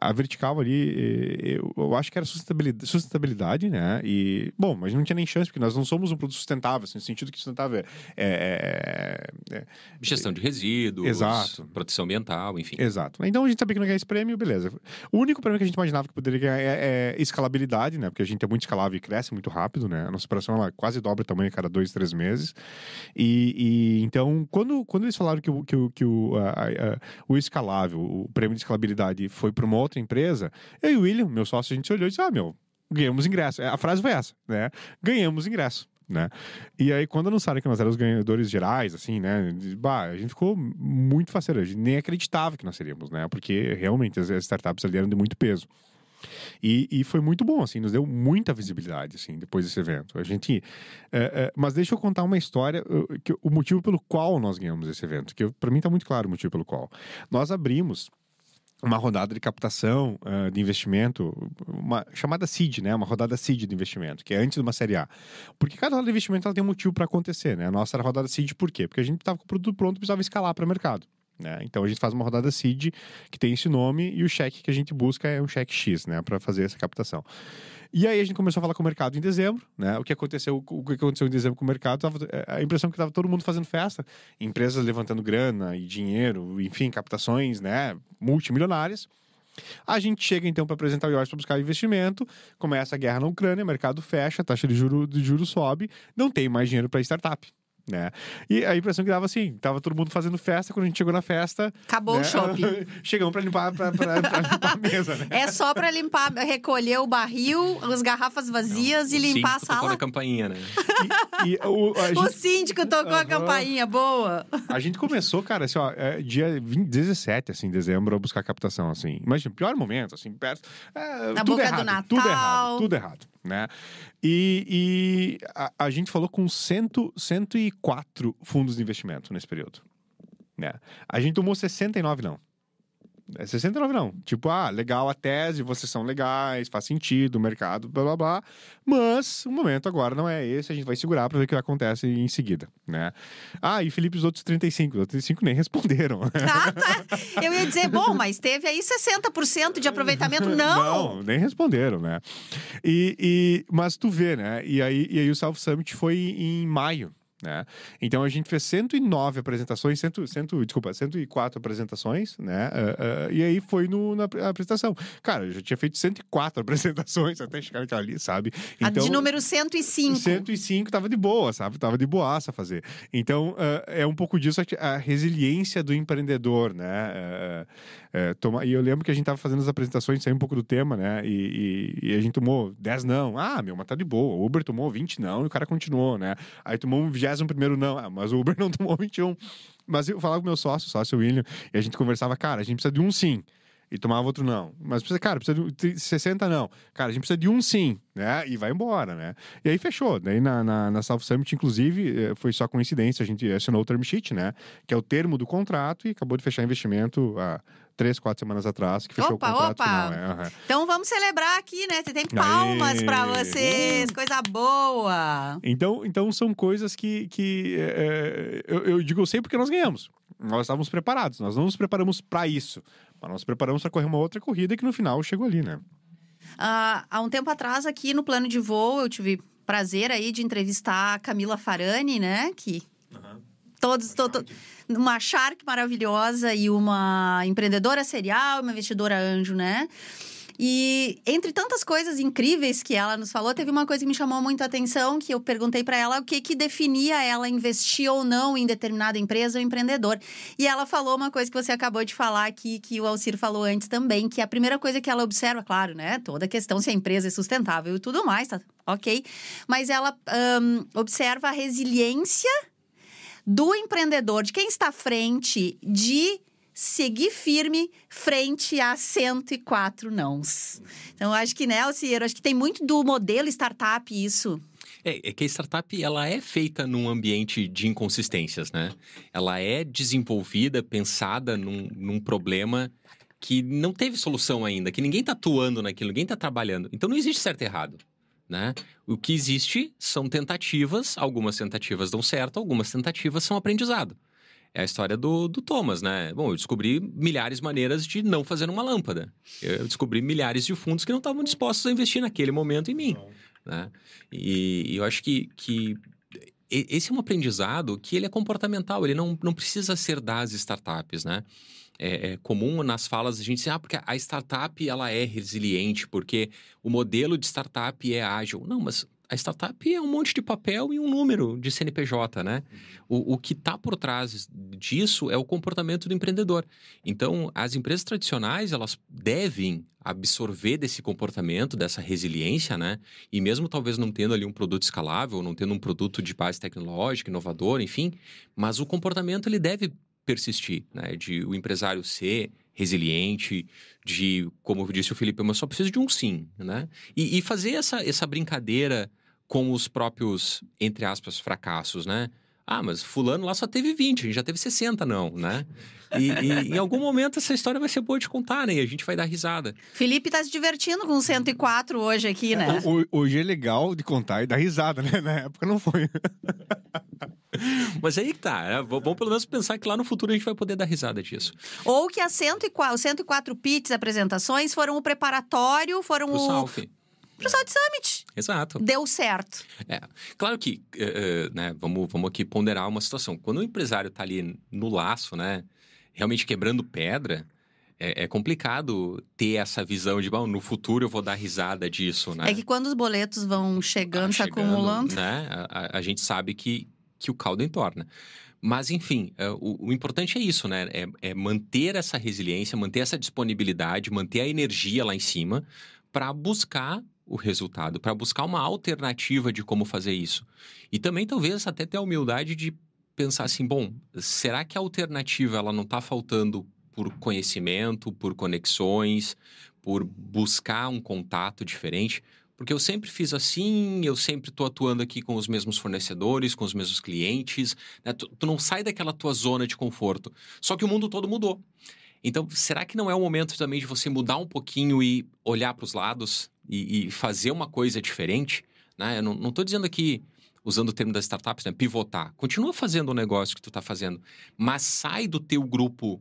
a vertical ali. Eu, eu, acho que era sustentabilidade, sustentabilidade, né? E, bom, mas não tinha nem chance, porque nós não somos um produto sustentável, assim, no sentido que sustentável é. é, é, é, é. Gestão de resíduos, Exato. proteção ambiental, enfim. Exato. Então a gente sabia que não ganha esse prêmio, beleza. O único prêmio que a gente imaginava que poderia ganhar é, é escalabilidade, né? Porque a gente é muito escalável e cresce muito rápido, né? A nossa operação ela quase dobra o tamanho a cada dois, três meses. E, e então, quando, quando eles falaram que o, que o, que o, a, a, o escalável, o prêmio de escalabilidade foi para uma outra empresa, eu e o William, meu sócio, a gente olhou e disse: ah, meu. Ganhamos ingresso. A frase foi essa, né? Ganhamos ingresso né? E aí, quando anunciaram que nós éramos ganhadores gerais, assim, né? Bah, a gente ficou muito faceiro, a gente nem acreditava que nós seríamos, né? Porque realmente as startups ali eram de muito peso. E, e foi muito bom, assim, nos deu muita visibilidade, assim, depois desse evento. A gente... É, é, mas deixa eu contar uma história, que, o motivo pelo qual nós ganhamos esse evento, que para mim está muito claro o motivo pelo qual. Nós abrimos uma rodada de captação uh, de investimento, uma chamada seed, né? Uma rodada seed de investimento, que é antes de uma série A. Porque cada rodada de investimento ela tem um motivo para acontecer, né? A nossa era rodada seed por quê? Porque a gente estava com o produto pronto e precisava escalar para o mercado. Né? Então a gente faz uma rodada seed que tem esse nome e o cheque que a gente busca é um cheque X, né, para fazer essa captação. E aí a gente começou a falar com o mercado em dezembro, né? O que aconteceu, o que aconteceu em dezembro com o mercado, tava, é, a impressão que estava todo mundo fazendo festa, empresas levantando grana e dinheiro, enfim, captações, né, multimilionárias. A gente chega então para apresentar o IOS para buscar investimento, começa a guerra na Ucrânia, mercado fecha, taxa de juro de juros sobe, não tem mais dinheiro para startup né? E a impressão que dava assim, tava todo mundo fazendo festa, quando a gente chegou na festa... Acabou né? o shopping. <laughs> Chegamos para limpar, <laughs> limpar a mesa, né? É só para limpar, recolher o barril, as garrafas vazias Não, e limpar a sala. tocou a campainha, né? E, e o, gente... o, síndico tocou uhum. a campainha, boa! A gente começou, cara, assim, ó, é, dia 20, 17, assim, dezembro, a buscar captação, assim. Imagina, pior momento, assim, perto... É, na boca errado, do Natal. Tudo errado, tudo errado, né? E, e a, a, gente falou com 100, 104 fundos de investimento nesse período. Né? A gente tomou 69 não. É 69 não. Tipo, ah, legal a tese, vocês são legais, faz sentido, o mercado, blá blá blá. Mas o momento agora não é esse, a gente vai segurar para ver o que acontece em seguida, né? Ah, e Felipe, os outros 35. Os outros 35 nem responderam. Ah, <laughs> tá. Eu ia dizer, bom, mas teve aí 60% de aproveitamento. Não! <laughs> Não, nem responderam, né? E, e, mas tu vê, né? E aí, e aí o South Summit foi em maio né? Então a gente fez 109 apresentações, 100, 100, desculpa, 104 apresentações, né? Uh, uh, e aí foi no, na apresentação. Cara, eu já tinha feito 104 <laughs> apresentações até chegar naquela ali, sabe? Então, a de então, número 105. 105 tava de boa, sabe? Tava de boaça fazer. Então uh, é um pouco disso a, resiliência do empreendedor, né? É, toma... E eu lembro que a gente tava fazendo as apresentações, saiu um pouco do tema, né? E, e, e, a gente tomou 10 não. Ah, meu, mas tá de boa. O Uber tomou 20 não e o cara continuou, né? Aí tomou um 21 primeiro não. Ah, mas o Uber não tomou 21. <laughs> Mas eu falava com meu sócio, sócio William, e a gente conversava, cara, a gente precisa de um sim. E tomava outro não. Mas, precisa, cara, precisa de 60 não. Cara, a gente precisa de um sim, né? E vai embora, né? E aí fechou. Daí na, na, na Salvo Summit, inclusive, eh, foi só coincidência, a gente assinou o term sheet, né? Que é o termo do contrato e acabou de fechar investimento a, três, quatro semanas atrás, que fechou opa, o contrato opa. final. É, uhum. Então vamos celebrar aqui, né? Tem palmas para vocês, coisa boa! Então, então são coisas que, que é, é eu, eu digo, eu sei porque nós ganhamos. Nós estávamos preparados, nós não nos preparamos para isso, mas nós nos preparamos para correr uma outra corrida que no final chegou ali, né? Uh, há um tempo atrás, aqui no plano de voo, eu tive prazer aí de entrevistar a Camila Farani, né? Que uhum. Todos, uma Shark maravilhosa e uma empreendedora serial, uma investidora anjo, né? E entre tantas coisas incríveis que ela nos falou, teve uma coisa que me chamou muito a atenção, que eu perguntei para ela o que que definia ela investir ou não em determinada empresa ou empreendedor. E ela falou uma coisa que você acabou de falar aqui, que o Alcir falou antes também, que a primeira coisa que ela observa, claro, né, toda a questão se a empresa é sustentável e tudo mais, tá? Ok. Mas ela um, observa a resiliência do empreendedor, de quem está à frente, de seguir firme frente a 104 nãos. Então, acho que, né, Alciero, acho que tem muito do modelo startup isso. É, é, que a startup ela é feita num ambiente de inconsistências, né? Ela é desenvolvida, pensada num, num problema que não teve solução ainda, que ninguém está atuando naquilo, ninguém está trabalhando. Então não existe certo e errado. Né? O que existe são tentativas, algumas tentativas dão certo, algumas tentativas são aprendizado. É a história do, do Thomas, né? Bom, eu descobri milhares de maneiras de não fazer uma lâmpada. Eu descobri milhares de fundos que não estavam dispostos a investir naquele momento em mim. Né? E, e eu acho que, que esse é um aprendizado que ele é comportamental, ele não, não precisa ser das startups, né? é, é, comum nas falas a gente dizer, ah, porque a startup ela é resiliente, porque o modelo de startup é ágil. Não, mas a startup é um monte de papel e um número de CNPJ, né? Uhum. O, o que está por trás disso é o comportamento do empreendedor. Então, as empresas tradicionais, elas devem absorver desse comportamento, dessa resiliência, né? E mesmo talvez não tendo ali um produto escalável, não tendo um produto de base tecnológica, inovador, enfim, mas o comportamento ele deve persistir, né? De o empresário ser resiliente, de, como disse o Felipe, eu só precisa de um sim, né? E, e fazer essa, essa brincadeira com os próprios, entre aspas, fracassos, né? Ah, mas fulano lá só teve 20, a gente já teve 60, não, né? E, e em algum momento essa história vai ser boa de contar, né? E a gente vai dar risada. Felipe tá se divertindo com 104 hoje aqui, né? O, hoje é legal de contar e dar risada, né? Na época não foi. <laughs> Mas aí que tá. É, vamos pelo menos pensar que lá no futuro a gente vai poder dar risada disso. Ou que as 104, 104 pits apresentações foram o preparatório, foram o, Pessoal de Summit. Exato. Deu certo. É. Claro que, uh, né, vamos, vamos aqui ponderar uma situação. Quando o empresário tá ali no laço, né, realmente quebrando pedra, é, é, complicado ter essa visão de, bom, no futuro eu vou dar risada disso, né? É que quando os boletos vão ah, chegando, ah, se chegando, acumulando... Né, a, a, gente sabe que, que o caldo entorna. Mas, enfim, é, o, o importante é isso, né? É, é manter essa resiliência, manter essa disponibilidade, manter a energia lá em cima para buscar o resultado, para buscar uma alternativa de como fazer isso. E também talvez até ter a humildade de pensar assim, bom, será que a alternativa ela não está faltando por conhecimento, por conexões, por buscar um contato diferente? Porque eu sempre fiz assim, eu sempre estou atuando aqui com os mesmos fornecedores, com os mesmos clientes. Né? Tu, tu não sai daquela tua zona de conforto. Só que o mundo todo mudou. Então, será que não é o momento também de você mudar um pouquinho e olhar para os lados e, e, fazer uma coisa diferente? Né? Eu não estou dizendo aqui, usando o termo das startups, né? pivotar. Continua fazendo o negócio que tu está fazendo, mas sai do teu grupo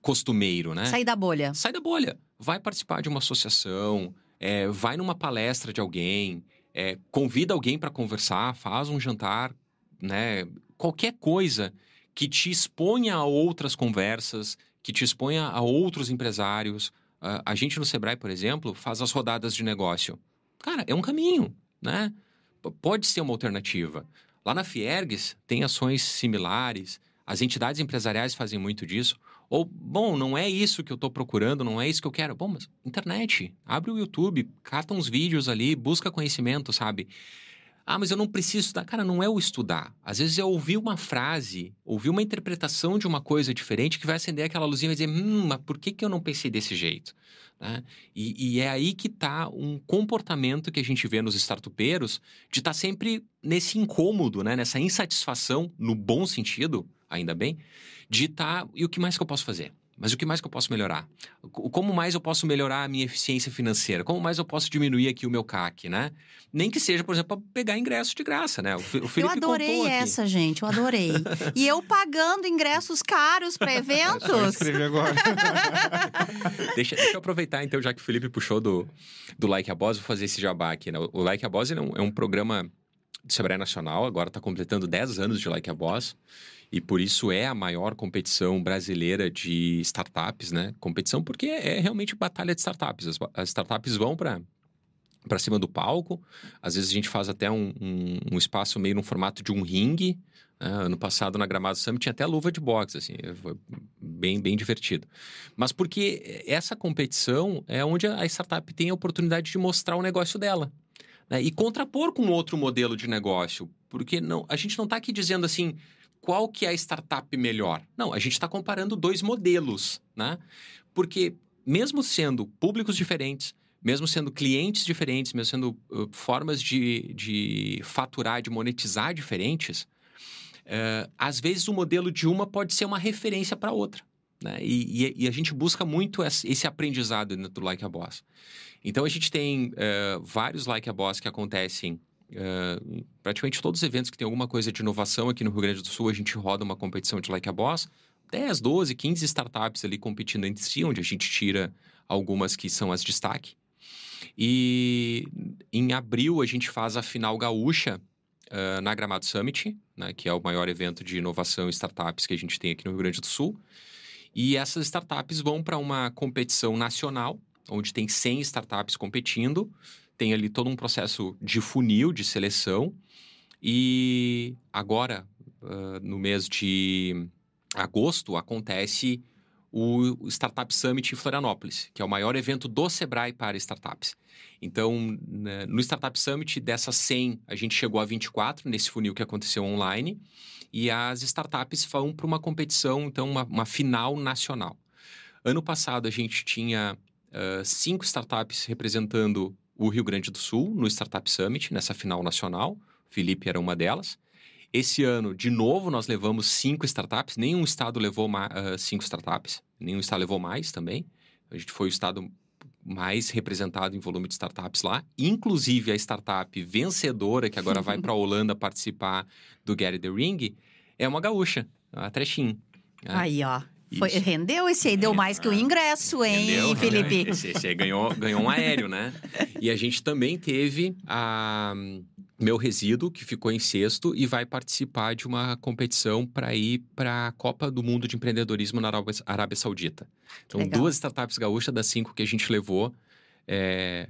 costumeiro, né? Sai da bolha. Sai da bolha. Vai participar de uma associação, é, vai numa palestra de alguém, é, convida alguém para conversar, faz um jantar, né? Qualquer coisa que te exponha a outras conversas, que te exponha a outros empresários. Uh, a gente no Sebrae, por exemplo, faz as rodadas de negócio. Cara, é um caminho, né? Pode ser uma alternativa. Lá na Fiergs tem ações similares, as entidades empresariais fazem muito disso. Ou, bom, não é isso que eu estou procurando, não é isso que eu quero. Bom, mas internet, abre o YouTube, cata uns vídeos ali, busca conhecimento, sabe? Ah, mas eu não preciso estudar. Cara, não é o estudar. Às vezes é ouvir uma frase, ouvir uma interpretação de uma coisa diferente que vai acender aquela luzinha e vai dizer, hum, mas por que, que eu não pensei desse jeito? Né? E, e, é aí que está um comportamento que a gente vê nos startupeiros de estar tá sempre nesse incômodo, né? nessa insatisfação, no bom sentido, ainda bem, de estar, tá, e o que mais que eu posso fazer? mas o que mais que eu posso melhorar? Como mais eu posso melhorar a minha eficiência financeira? Como mais eu posso diminuir aqui o meu CAC, né? Nem que seja, por exemplo, para pegar ingresso de graça, né? O, o eu adorei essa, gente, eu adorei. <laughs> e eu pagando ingressos caros para <laughs> é, eventos. É, agora. <laughs> deixa, deixa, eu aproveitar, então, já que o Felipe puxou do, do Like a Boss, vou fazer esse jabá aqui, né? O Like a Boss é um, é um programa do Sebrae Nacional, agora está completando 10 anos de Like a Boss e por isso é a maior competição brasileira de startups, né? Competição porque é realmente batalha de startups. As, as startups vão para para cima do palco. Às vezes a gente faz até um, um, um espaço meio no formato de um ringue. Né? ano passado, na Gramado Summit, tinha até luva de boxe, assim, eh, foi bem, bem divertido. Mas porque essa competição é onde a startup tem a oportunidade de mostrar o negócio dela. Né? E contrapor com outro modelo de negócio. Porque não, a gente não está aqui dizendo assim, qual que é a startup melhor? Não, a gente está comparando dois modelos, né? Porque mesmo sendo públicos diferentes, mesmo sendo clientes diferentes, mesmo sendo uh, formas de, de faturar, de monetizar diferentes, uh, às vezes o modelo de uma pode ser uma referência para outra. Né? E, e, e, a gente busca muito esse aprendizado dentro do Like a Boss. Então a gente tem uh, vários Like a Boss que acontecem eh, praticamente todos os eventos que tem alguma coisa de inovação aqui no Rio Grande do Sul, a gente roda uma competição de Like a Boss, 10, 12, 15 startups ali competindo entre si, onde a gente tira algumas que são as destaque. E em abril a gente faz a final gaúcha uh, na Gramado Summit, né, que é o maior evento de inovação e startups que a gente tem aqui no Rio Grande do Sul. E essas startups vão para uma competição nacional, onde tem 100 startups competindo tem ali todo um processo de funil, de seleção. E agora, uh, no mês de agosto, acontece o Startup Summit em Florianópolis, que é o maior evento do Sebrae para startups. Então, né, no Startup Summit, dessas 100, a gente chegou a 24 nesse funil que aconteceu online, e as startups vão para uma competição, então, uma, uma, final nacional. Ano passado, a gente tinha uh, cinco startups representando o Rio Grande do Sul no Startup Summit, nessa final nacional. Felipe era uma delas. Esse ano, de novo, nós levamos cinco startups. Nenhum estado levou uh, cinco startups. Nenhum estado levou mais também. A gente foi o estado mais representado em volume de startups lá. Inclusive, a startup vencedora, que agora vai <laughs> para a Holanda participar do Get the Ring, é uma gaúcha, a Trechin. Né? Aí, ó. Foi, rendeu esse aí, deu mais que o ah, ingresso, hein, rendeu, Felipe? Rendeu. <laughs> Esse, esse aí ganhou, ganhou um aéreo, né? E a gente também teve a meu resíduo, que ficou em sexto, e vai participar de uma competição para ir para a Copa do Mundo de Empreendedorismo na Arábia Saudita. Então, Legal. duas startups gaúchas das cinco que a gente levou, é,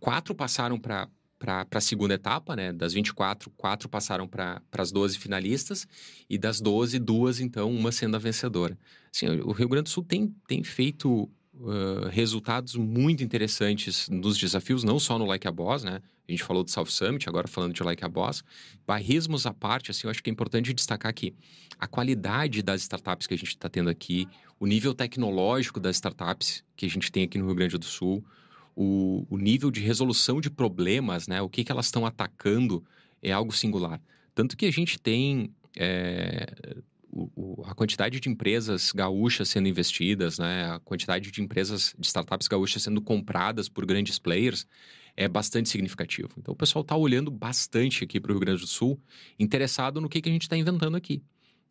quatro passaram para para a segunda etapa, né? Das 24, quatro passaram para as 12 finalistas e das 12, duas, então, uma sendo a vencedora. Assim, o Rio Grande do Sul tem, tem feito uh, resultados muito interessantes nos desafios, não só no Like a Boss, né? A gente falou do South Summit, agora falando de Like a Boss. Barrismos à parte, assim, eu acho que é importante destacar aqui a qualidade das startups que a gente está tendo aqui, o nível tecnológico das startups que a gente tem aqui no Rio Grande do Sul, o, o nível de resolução de problemas, né? O que, que elas estão atacando é algo singular. Tanto que a gente tem é, o, o, a quantidade de empresas gaúchas sendo investidas, né? A quantidade de empresas, de startups gaúchas sendo compradas por grandes players é bastante significativo. Então o pessoal está olhando bastante aqui para o Rio Grande do Sul, interessado no que, que a gente está inventando aqui.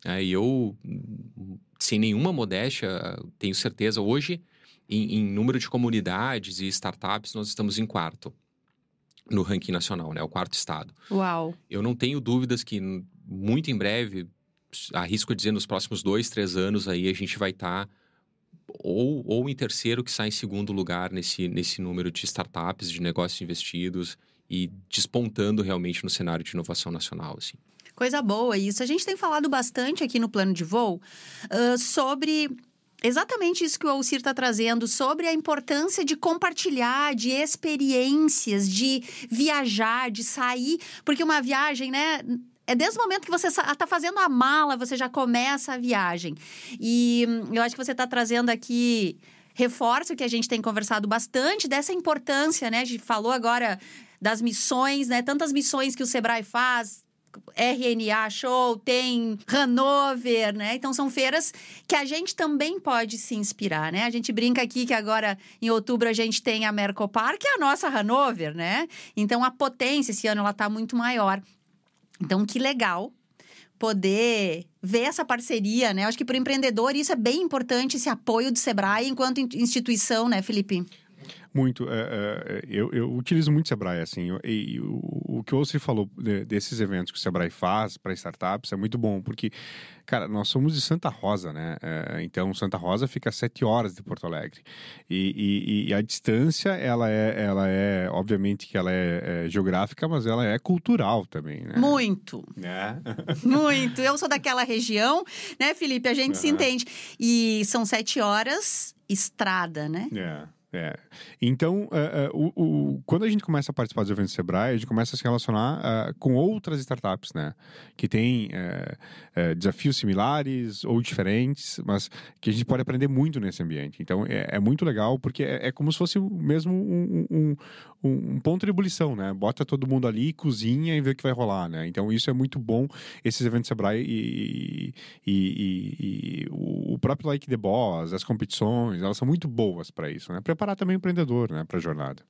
É, e eu, hum, sem nenhuma modéstia, tenho certeza, hoje em, em número de comunidades e startups, nós estamos em quarto no ranking nacional, né? O quarto estado. Uau! Eu não tenho dúvidas que muito em breve, arrisco dizer nos próximos dois, três anos aí, a gente vai estar tá ou, ou em terceiro que sai em segundo lugar nesse, nesse número de startups, de negócios investidos e despontando realmente no cenário de inovação nacional, assim. Coisa boa isso. A gente tem falado bastante aqui no Plano de Voo uh, sobre exatamente isso que o Alcir está trazendo sobre a importância de compartilhar, de experiências, de viajar, de sair, porque uma viagem, né? É desde o momento que você está fazendo a mala, você já começa a viagem. E eu acho que você está trazendo aqui reforça o que a gente tem conversado bastante dessa importância, né? A gente falou agora das missões, né? Tantas missões que o Sebrae faz, RNA Show, tem Hanover, né? Então são feiras que a gente também pode se inspirar, né? A gente brinca aqui que agora em outubro a gente tem a Mercopar, que é a nossa Hanover, né? Então a potência esse ano ela tá muito maior. Então que legal poder ver essa parceria, né? Acho que para o empreendedor isso é bem importante, esse apoio do Sebrae enquanto instituição, né, Felipe? Muito. É, é, é, eu, eu, utilizo muito o Sebrae, assim. E o, que você falou de, desses eventos que o Sebrae faz para startups é muito bom, porque, cara, nós somos de Santa Rosa, né? então, Santa Rosa fica a sete horas de Porto Alegre. E, e, e, a distância, ela é, ela é, obviamente que ela é, geográfica, mas ela é cultural também, né? Muito. Né? <laughs> <laughs> muito. Eu sou daquela região, né, Felipe? A gente uhum. se entende. E são sete horas estrada, né? É. É. Então, uh, uh, o, o, quando a gente começa a participar dos eventos do Sebrae, a gente começa a se relacionar uh, com outras startups, né? Que têm eh, eh, desafios similares ou diferentes, mas que a gente pode aprender muito nesse ambiente. Então, é, é muito legal, porque é, é, como se fosse mesmo um, um, um, um, ponto de ebulição, né? Bota todo mundo ali, cozinha e vê o que vai rolar, né? Então isso é muito bom, esses eventos Sebrae e, e, e, e o próprio Like the Boss, as competições, elas são muito boas para isso, né? Preparar também o empreendedor, né, para a jornada.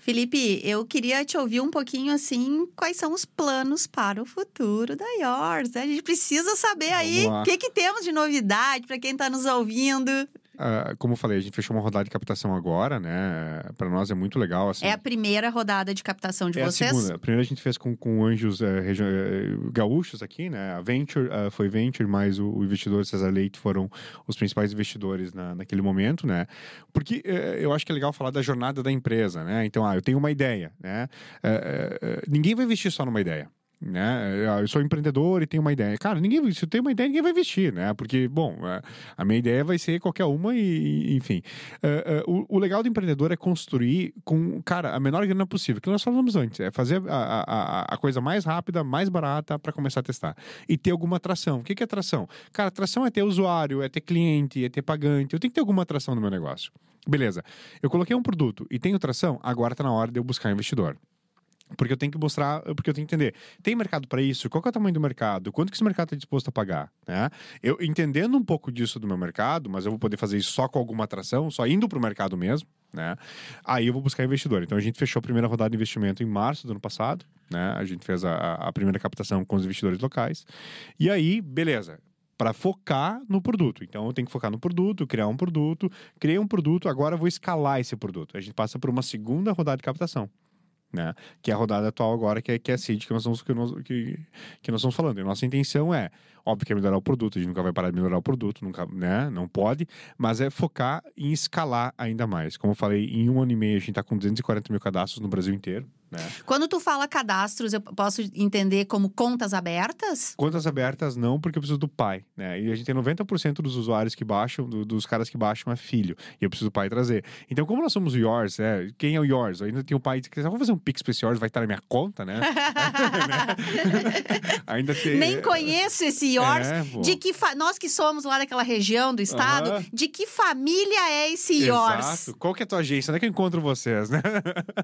Felipe, eu queria te ouvir um pouquinho assim, quais são os planos para o futuro da Yours? Né? A gente precisa saber Vamos aí o que, que temos de novidade para quem está nos ouvindo. Uh, como eu falei, a gente fechou uma rodada de captação agora, né? Para nós é muito legal. Assim. É a primeira rodada de captação de é vocês? A segunda. A primeira a gente fez com, com anjos uh, uh, gaúchos aqui, né? A Venture eh, foi Venture, mas o, o, investidor César Leite foram os principais investidores na, naquele momento, né? Porque eu acho que é legal falar da jornada da empresa, né? Então, ah, eu tenho uma ideia, né? ninguém vai investir só numa ideia né? Eu sou empreendedor e tenho uma ideia. Cara, ninguém, se eu tenho uma ideia, ninguém vai investir, né? Porque, bom, é, a minha ideia vai ser qualquer uma e, enfim. É, é, o, legal do empreendedor é construir com, cara, a menor grana possível, que nós falamos antes, é fazer a, a, a coisa mais rápida, mais barata para começar a testar. E ter alguma atração. O que, que é atração? Cara, atração é ter usuário, é ter cliente, é ter pagante. Eu tenho que ter alguma atração no meu negócio. Beleza, eu coloquei um produto e tenho tração, agora está na hora de eu buscar investidor. Porque eu tenho que mostrar, porque eu tenho que entender. Tem mercado para isso? Qual é o tamanho do mercado? Quanto que esse mercado está disposto a pagar? Né? Eu entendendo um pouco disso do meu mercado, mas eu vou poder fazer isso só com alguma atração, só indo para o mercado mesmo, né? Aí eu vou buscar investidor. Então a gente fechou a primeira rodada de investimento em março do ano passado, né? A gente fez a, a primeira captação com os investidores locais. E aí, beleza para focar no produto. Então eu tenho que focar no produto, criar um produto, criei um produto, agora vou escalar esse produto. A gente passa por uma segunda rodada de captação né? Que é a rodada atual agora, que é, que é a seed que nós, estamos, que, nós, que, que nós estamos falando. E a nossa intenção é, óbvio que é melhorar o produto, a gente nunca vai parar de melhorar o produto, nunca, né? Não pode, mas é focar em escalar ainda mais. Como eu falei, em um ano e meio a gente está com 240 mil cadastros no Brasil inteiro. Né? Quando tu fala cadastros, eu posso entender como contas abertas? Contas abertas não, porque eu preciso do pai, né? E a gente tem 90% dos usuários que baixam, do, dos caras que baixam é filho. E eu preciso do pai trazer. Então, como nós somos yours, né? quem é o yours? Eu ainda tem o pai que diz, ah, vou fazer um pix pra esse yours, vai estar na minha conta, né? <laughs> <laughs> ainda tem... Nem conheço esse yours. É, de que fa... Nós que somos lá daquela região do estado, de que família é esse yours? Exato. Qual que é a tua agência? Onde é que eu encontro vocês, né?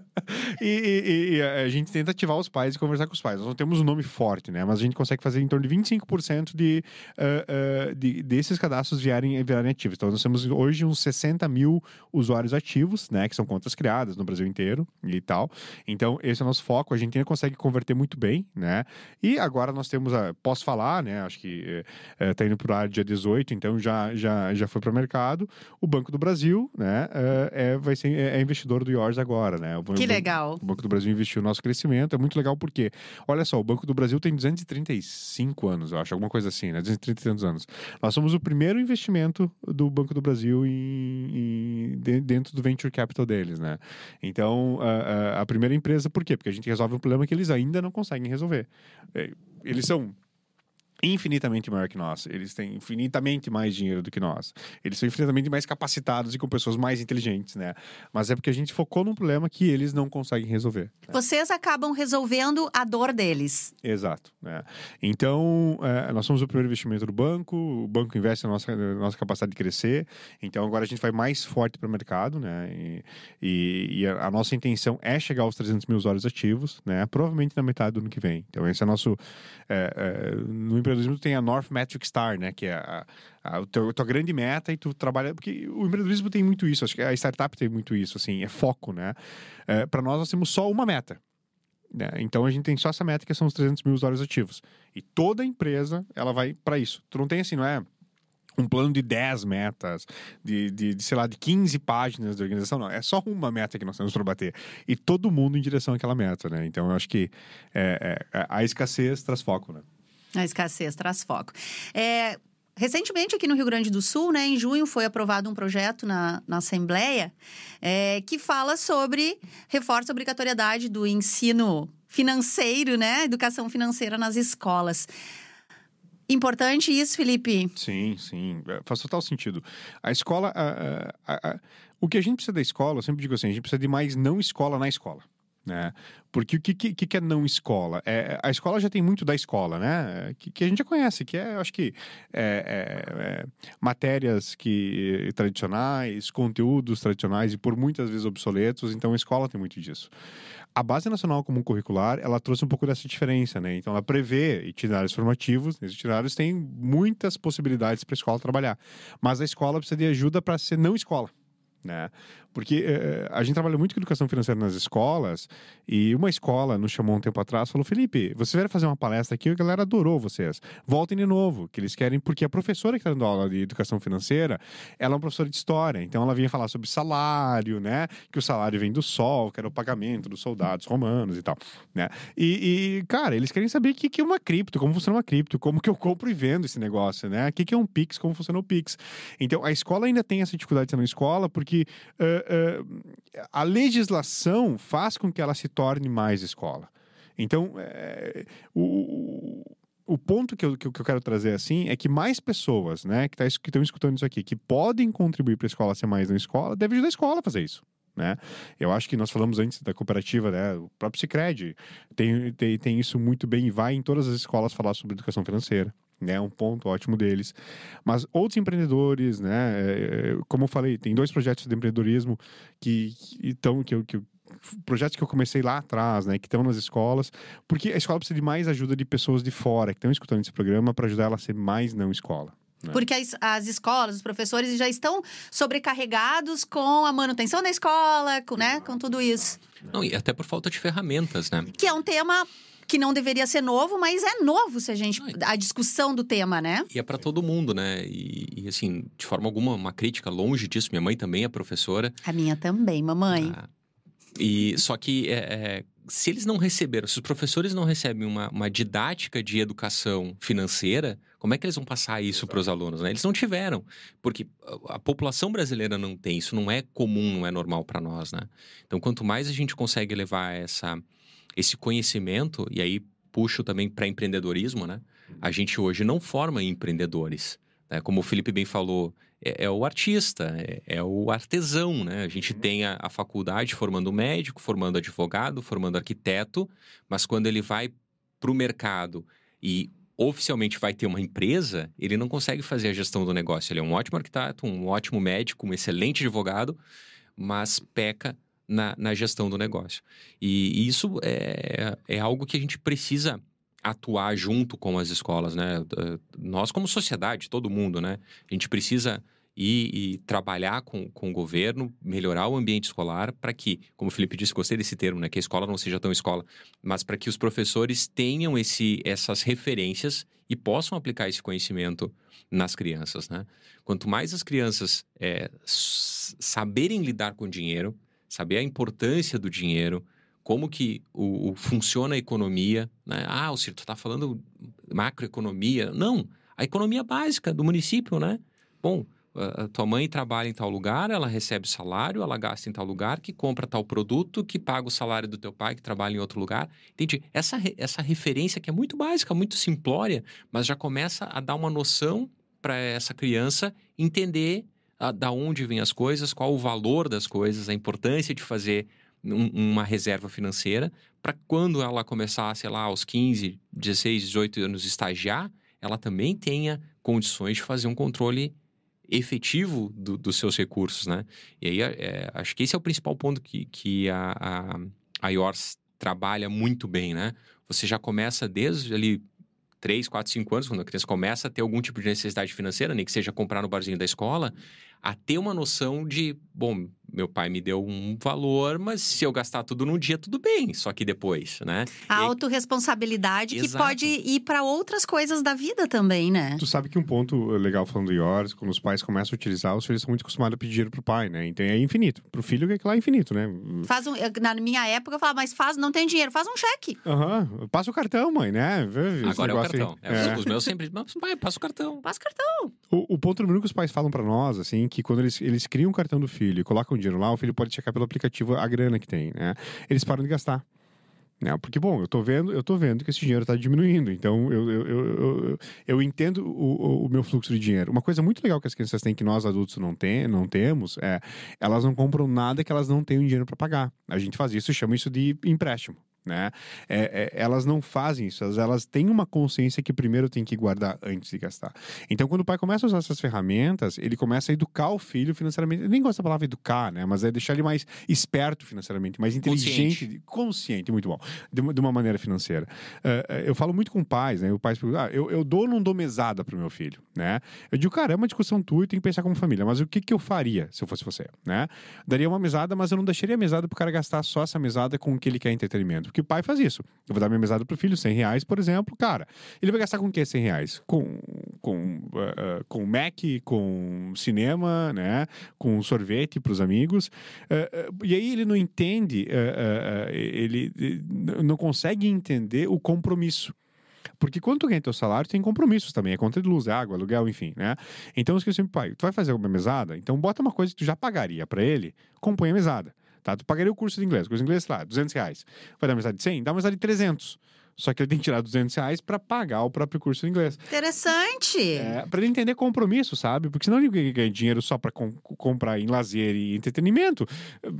<laughs> e, e, e e a gente tenta ativar os pais e conversar com os pais. Nós não temos um nome forte, né? Mas a gente consegue fazer em torno de 25% de, uh, uh, de, desses cadastros virarem, virarem ativos. Então, nós temos hoje uns 60 mil usuários ativos, né? Que são contas criadas no Brasil inteiro e tal. Então, esse é o nosso foco. A gente ainda consegue converter muito bem, né? E agora nós temos a... Posso falar, né? Acho que é, tá indo pro ar dia 18, então já, já, já foi para o mercado. O Banco do Brasil, né? Ah, é, vai ser, é, é investidor do IORS agora, né? O, que legal. O Banco do Brasil Brasil investiu no nosso crescimento. É muito legal porque, olha só, o Banco do Brasil tem 235 anos, eu acho, alguma coisa assim, né? 230 anos. Nós somos o primeiro investimento do Banco do Brasil em, em, dentro do venture capital deles, né? Então, a, a, primeira empresa, por quê? Porque a gente resolve um problema que eles ainda não conseguem resolver. É, eles são infinitamente maior que nós. Eles têm infinitamente mais dinheiro do que nós. Eles são infinitamente mais capacitados e com pessoas mais inteligentes, né? Mas é porque a gente focou num problema que eles não conseguem resolver. Né? Vocês acabam resolvendo a dor deles. Exato. Né? Então, é, nós somos o primeiro investimento do banco, o banco investe na nossa, na nossa capacidade de crescer. Então, agora a gente vai mais forte para o mercado, né? E, e, e, a nossa intenção é chegar aos 300 mil usuários ativos, né? Provavelmente na metade do ano que vem. Então, esse é nosso... É, é, no empreendedorismo tem a North Metric Star, né? Que é a, a, a tua, tua grande meta e tu trabalha. Porque o empreendedorismo tem muito isso, acho que a startup tem muito isso, assim, é foco, né? É, Para nós, nós temos só uma meta. Né? Então a gente tem só essa meta que são os 300 mil usuários ativos. E toda empresa, ela vai para isso. Tu não tem assim, não é? um plano de 10 metas, de, de, de, sei lá, de 15 páginas de organização, não. É só uma meta que nós temos para bater. E todo mundo em direção àquela meta, né? Então eu acho que é, é, a escassez traz foco, né? A escassez traz foco. É, Recentemente, aqui no Rio Grande do Sul, né, em junho, foi aprovado um projeto na, na Assembleia é, que fala sobre reforça a obrigatoriedade do ensino financeiro, né? Educação financeira nas escolas. Importante isso, Felipe? Sim, sim. É, faz total sentido. A escola. A, a, a, o que a gente precisa da escola, eu sempre digo assim, a gente precisa de mais não escola na escola. Né? Porque o que, que, que é não escola? É, a escola já tem muito da escola, né? Que, que a gente já conhece, que é, acho que, é, é, é, matérias que, tradicionais, conteúdos tradicionais e por muitas vezes obsoletos, então a escola tem muito disso. A Base Nacional Comum Curricular, ela trouxe um pouco dessa diferença, né? Então ela prevê itinerários formativos, esses itinerários têm muitas possibilidades para a escola trabalhar, mas a escola precisa de ajuda para ser não escola né? Porque eh, eh, a gente trabalha muito com educação financeira nas escolas e uma escola nos chamou um tempo atrás falou: Felipe, vocês vieram fazer uma palestra aqui, a galera adorou vocês. Voltem de novo, que eles querem, porque a professora que está dando aula de educação financeira, ela é uma professora de história, então ela vinha falar sobre salário, né? Que o salário vem do sol, que era o pagamento dos soldados romanos e tal, né? E, e cara, eles querem saber o que, que é uma cripto, como funciona uma cripto, como que eu compro e vendo esse negócio, né? O que, que é um Pix, como funciona o Pix. Então a escola ainda tem essa dificuldade de ser uma escola, porque porque uh, eh, uh, eh, a legislação faz com que ela se torne mais escola. Então, eh, o, o ponto que eu, que eu quero trazer assim é que mais pessoas né, que tá, estão escutando isso aqui, que podem contribuir para a escola ser mais uma escola, deve ajudar a escola a fazer isso. Né? Eu acho que nós falamos antes da cooperativa, né? o próprio Cicred tem, tem, tem isso muito bem e vai em todas as escolas falar sobre educação financeira né? Um ponto ótimo deles. Mas outros empreendedores, né? É, é, como eu falei, tem dois projetos de empreendedorismo que estão que, que, projetos que eu comecei lá atrás, né, que estão nas escolas, porque a escola precisa de mais ajuda de pessoas de fora que estão escutando esse programa para ajudar ela a ser mais não escola. Né. Porque as, as, escolas, os professores já estão sobrecarregados com a manutenção da escola, com, né, com tudo isso. Não, e até por falta de ferramentas, né? Que é um tema que não deveria ser novo, mas é novo se a gente. a discussão do tema, né? E é para todo mundo, né? E, e, assim, de forma alguma, uma crítica longe disso. Minha mãe também é professora. A minha também, mamãe. Ah, e só que é, é, se eles não receberam, se os professores não recebem uma, uma didática de educação financeira, como é que eles vão passar isso para os alunos? Né? Eles não tiveram, porque a, a população brasileira não tem, isso não é comum, não é normal para nós. Né? Então, quanto mais a gente consegue levar essa esse conhecimento, e aí puxo também para empreendedorismo, né? A uhum. gente hoje não forma empreendedores. Né? Como o Felipe bem falou, é, é o artista, é, é, o artesão, né? A gente uhum. tem a, a, faculdade formando médico, formando advogado, formando arquiteto, mas quando ele vai para o mercado e oficialmente vai ter uma empresa, ele não consegue fazer a gestão do negócio. Ele é um ótimo arquiteto, um ótimo médico, um excelente advogado, mas peca na, na gestão do negócio. E isso é, é algo que a gente precisa atuar junto com as escolas, né? Nós, como sociedade, todo mundo, né? A gente precisa ir e trabalhar com, com o governo, melhorar o ambiente escolar para que, como o Felipe disse, gostei desse termo, né? Que a escola não seja tão escola, mas para que os professores tenham esse, essas referências e possam aplicar esse conhecimento nas crianças, né? Quanto mais as crianças é, saberem lidar com dinheiro, saber a importância do dinheiro, como que o, o funciona a economia. Né? Ah, o Ciro, tu está falando macroeconomia. Não, a economia básica do município, né? Bom, a tua mãe trabalha em tal lugar, ela recebe salário, ela gasta em tal lugar, que compra tal produto, que paga o salário do teu pai, que trabalha em outro lugar. Entende? Essa, essa referência que é muito básica, muito simplória, mas já começa a dar uma noção para essa criança entender a, da onde vêm as coisas, qual o valor das coisas, a importância de fazer um, uma reserva financeira, para quando ela começar, sei lá, aos 15, 16, 18 anos estagiar, ela também tenha condições de fazer um controle efetivo do, dos seus recursos, né? E aí, é, acho que esse é o principal ponto que, que a, a, a IORS trabalha muito bem, né? Você já começa desde ali 3, 4, 5 anos, quando a criança começa a ter algum tipo de necessidade financeira, nem que seja comprar no barzinho da escola, a ter uma noção de, bom, meu pai me deu um valor, mas se eu gastar tudo num dia, tudo bem, só que depois, né? A aí... autorresponsabilidade que pode ir para outras coisas da vida também, né? Tu sabe que um ponto legal falando do horas quando os pais começam a utilizar, os filhos são muito acostumados a pedir dinheiro pro pai, né? Então é infinito. Pro filho é que lá é infinito, né? Faz um... Na minha época eu falava, mas faz, não tem dinheiro, faz um cheque. Aham, uhum. passa o cartão, mãe, né? Esse Agora é o cartão. Aí... É, é. Os meus sempre, mas pai, passa o cartão. Passa o cartão. O, o ponto número que os pais falam para nós, assim, que quando eles, eles criam o cartão do filho e colocam dinheiro lá, o filho pode checar pelo aplicativo a grana que tem, né? Eles param de gastar. Né? Porque, bom, eu tô vendo, eu tô vendo que esse dinheiro está diminuindo, então eu, eu, eu, eu, entendo o, o meu fluxo de dinheiro. Uma coisa muito legal que as crianças têm que nós adultos não, tem, não temos é elas não compram nada que elas não tenham dinheiro para pagar. A gente faz isso, chama isso de empréstimo né? É, é, elas não fazem isso, elas, elas têm uma consciência que primeiro tem que guardar antes de gastar. Então, quando o pai começa a usar essas ferramentas, ele começa a educar o filho financeiramente. Eu nem gosto da palavra educar, né? Mas é deixar ele mais esperto financeiramente, mais inteligente, consciente, consciente muito bom, de, de, uma maneira financeira. Uh, eu falo muito com pais, né? O pai pergunta, ah, eu, eu dou ou não dou mesada pro meu filho, né? Eu digo, cara, é uma discussão tua e tem que pensar como família, mas o que, que eu faria se eu fosse você, né? Daria uma mesada, mas eu não deixaria a mesada o cara gastar só essa mesada com o que ele quer entretenimento porque o pai faz isso. Eu vou dar minha mesada pro filho, 100 reais, por exemplo, cara. Ele vai gastar com o que 100 reais? Com, com, uh, com Mac, com cinema, né? Com sorvete pros amigos. Uh, uh, e aí ele não entende, ele, não consegue entender o compromisso. Porque quando tu ganha teu salário, tem compromissos também. É conta de luz, é água, aluguel, enfim, né? Então, eu sempre, pai, tu vai fazer alguma mesada? Então, bota uma coisa que tu já pagaria para ele, compõe a mesada. Tá? Tu pagaria o curso de inglês. O curso de inglês, sei lá, 200 reais. Vai dar uma mensagem de 100? Dá uma mensagem de 300. Só que ele tem que tirar 200 reais para pagar o próprio curso de inglês. Interessante! É, para ele entender compromisso, sabe? Porque senão ele ganha dinheiro só para com, comprar em lazer e entretenimento.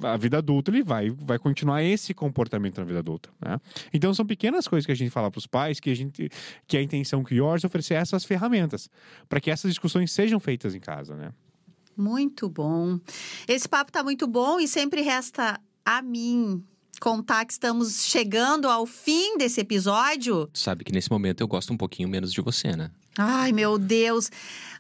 A vida adulta, ele vai, vai continuar esse comportamento na vida adulta, né? Então, são pequenas coisas que a gente fala para os pais, que a gente que é a intenção que o Yours oferecer essas ferramentas, para que essas discussões sejam feitas em casa, né? Muito bom. Esse papo está muito bom e sempre resta a mim contar que estamos chegando ao fim desse episódio. Sabe que nesse momento eu gosto um pouquinho menos de você, né? Ai, meu Deus.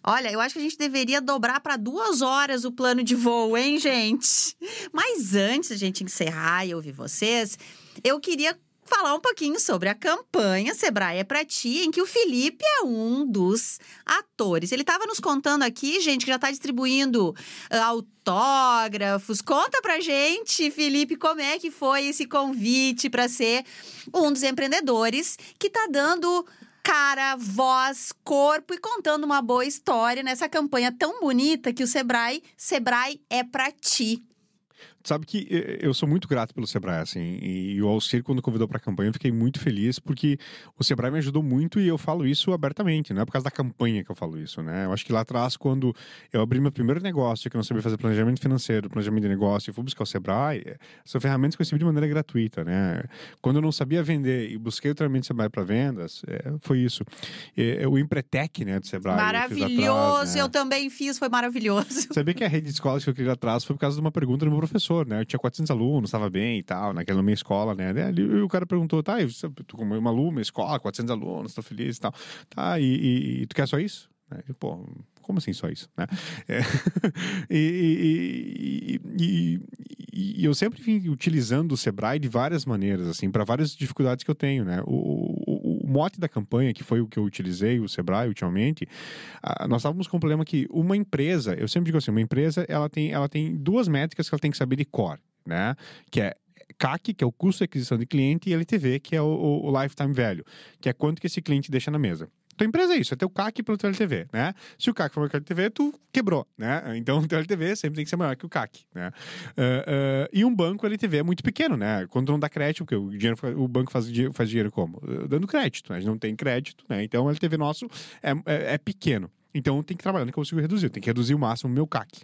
Olha, eu acho que a gente deveria dobrar para duas horas o plano de voo, hein, gente? Mas antes de a gente encerrar e ouvir vocês, eu queria falar um pouquinho sobre a campanha Sebrae é pra ti, em que o Felipe é um dos atores. Ele estava nos contando aqui, gente, que já está distribuindo ah, autógrafos. Conta pra gente, Felipe, como é que foi esse convite para ser um dos empreendedores que está dando cara, voz, corpo e contando uma boa história nessa campanha tão bonita que o Sebrae, Sebrae é pra ti. Sabe que eh, eu sou muito grato pelo Sebrae, assim, e o Alcir, quando convidou para a campanha, eu fiquei muito feliz, porque o Sebrae me ajudou muito e eu falo isso abertamente, não é por causa da campanha que eu falo isso, né? Eu acho que lá atrás, quando eu abri meu primeiro negócio, que eu não sabia fazer planejamento financeiro, planejamento de negócio, e fui buscar o Sebrae, são ferramentas que eu recebi de maneira gratuita, né? Quando eu não sabia vender e busquei o treinamento do Sebrae para vendas, é, foi isso. É, o Empretec, né, do Sebrae. Maravilhoso, eu, atrás, né? eu também fiz, foi maravilhoso. Sabia que a rede de escolas que eu criei atrás foi por causa de uma pergunta do meu professor professor, né? Eu tinha 400 alunos, estava bem e tal, naquela minha escola, né? E o cara perguntou, tá, eu tô como uma aluna, escola, 400 alunos, estou feliz e tal. Tá, e, e, e tu quer só isso? Né? Eu, Pô, como assim só isso, né? É, <laughs> e, e, e, e, eu sempre vim utilizando o Sebrae de várias maneiras, assim, para várias dificuldades que eu tenho, né? O, mote da campanha, que foi o que eu utilizei, o Sebrae, ultimamente, nós estávamos com o um problema que uma empresa, eu sempre digo assim, uma empresa, ela tem, ela tem duas métricas que ela tem que saber de core, né? Que é CAC, que é o custo de aquisição de cliente, e LTV, que é o, o, o lifetime value, que é quanto que esse cliente deixa na mesa tua empresa é isso, é teu CAC pelo teu LTV, né? Se o CAC for maior que o LTV, tu quebrou, né? Então o teu LTV sempre tem que ser maior que o CAC, né? Uh, uh, e um banco, o LTV é muito pequeno, né? Quando tu não dá crédito, porque o, dinheiro, o banco faz, faz dinheiro como? Ah, dando crédito, né? A gente não tem crédito, né? Então o LTV nosso é, é, é pequeno. Então tem que trabalhar no que eu consigo reduzir, tem que reduzir o máximo o meu CAC.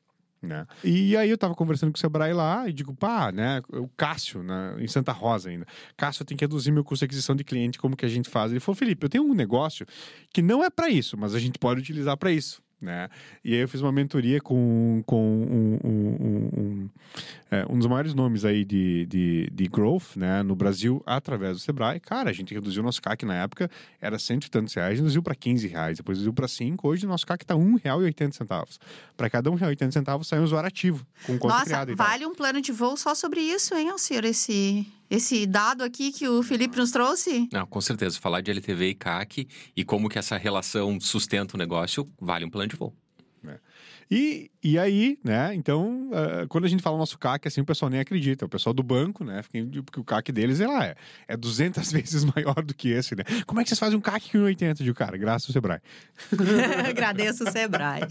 Né? E aí eu tava conversando com o Sebrae lá e digo, pá, né? O Cássio, né, em Santa Rosa ainda. Cássio, eu tenho que reduzir meu custo de aquisição de cliente, como que a gente faz? Ele falou, Felipe, eu tenho um negócio que não é para isso, mas a gente pode utilizar para isso. Né? E aí eu fiz uma mentoria com, com um, um, um é, um dos maiores nomes aí de, de, de growth né, no Brasil através do Sebrae. Cara, a gente reduziu o nosso CAC na época, era cento e tantos reais, reduziu para 15 reais, depois reduziu para 5. Hoje o nosso CAC está R$1,80. Para cada R$1,80 1,80 sai um usuário ativo, com conta Nossa, criada. vale um plano de voo só sobre isso, hein, Alciro? Esse, esse dado aqui que o Felipe nos trouxe? Não, com certeza. Falar de LTV e CAC e como que essa relação sustenta o negócio vale um plano de voo. E, e aí, né, então, uh, quando a gente fala o nosso CAC, assim, o pessoal nem acredita. O pessoal do banco, né, porque o CAC deles, sei lá, é, é 200 <laughs> vezes maior do que esse, né? Como é que vocês fazem um CAC com 80 de cara? Graças ao Sebrae. <laughs> Agradeço o Sebrae.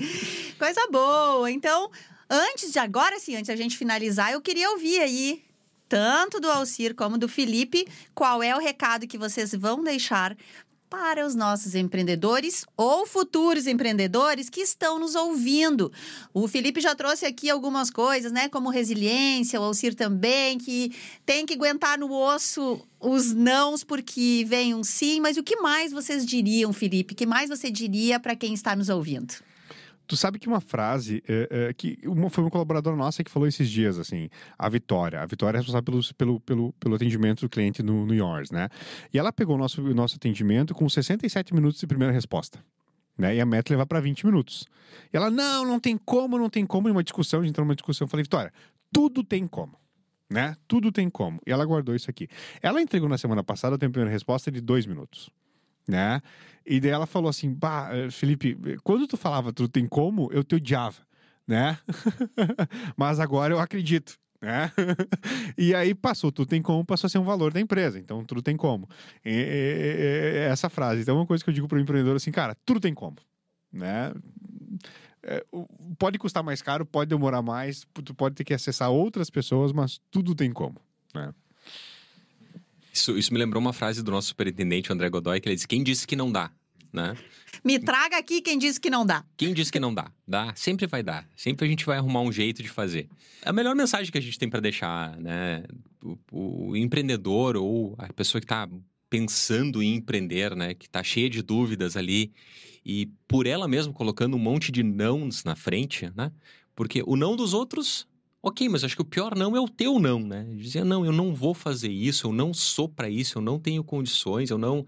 Coisa boa. Então, antes de agora, sim, antes da gente finalizar, eu queria ouvir aí tanto do Alcir como do Felipe, qual é o recado que vocês vão deixar para os nossos empreendedores ou futuros empreendedores que estão nos ouvindo. O Felipe já trouxe aqui algumas coisas, né? Como resiliência, o Alcir também, que tem que aguentar no osso os nãos porque vem um sim. Mas o que mais vocês diriam, Felipe? O que mais você diria para quem está nos ouvindo? Tu sabe que uma frase é, é, que uma, foi uma colaboradora nossa que falou esses dias, assim, a Vitória. A Vitória é responsável pelo, pelo, pelo, pelo atendimento do cliente no, no Yours, né? E ela pegou o nosso, o nosso atendimento com 67 minutos de primeira resposta. Né? E a meta é levar para 20 minutos. E ela, não, não tem como, não tem como. Em uma discussão, a gente entrou numa discussão, eu falei, Vitória, tudo tem como. Né? Tudo tem como. E ela guardou isso aqui. Ela entregou na semana passada, eu tenho a primeira resposta de dois minutos né? E daí ela falou assim: Bah, eh, Felipe, quando tu falava tu tem como, eu te odiava, né? <laughs> Mas agora eu acredito. Né? <laughs> e aí passou, tudo tem como, passou a ser um valor da empresa, então tudo tem como. E, e, e, essa frase. Então, é uma coisa que eu digo para o empreendedor assim, cara, tudo tem como, né? É, pode custar mais caro, pode demorar mais, tu pode ter que acessar outras pessoas, mas tudo tem como, né? Isso, isso me lembrou uma frase do nosso superintendente, André Godoy, que ele disse: Quem disse que não dá? Né? Me traga aqui quem disse que não dá. Quem disse que não dá? Dá, sempre vai dar. Sempre a gente vai arrumar um jeito de fazer. É a melhor mensagem que a gente tem para deixar, né, o, o, empreendedor ou a pessoa que está pensando em empreender, né, que está cheia de dúvidas ali e por ela mesma colocando um monte de nãos na frente, né? Porque o não dos outros Ok, mas acho que o pior não é o teu não, né? Dizer, não, eu não vou fazer isso, eu não sou para isso, eu não tenho condições, eu não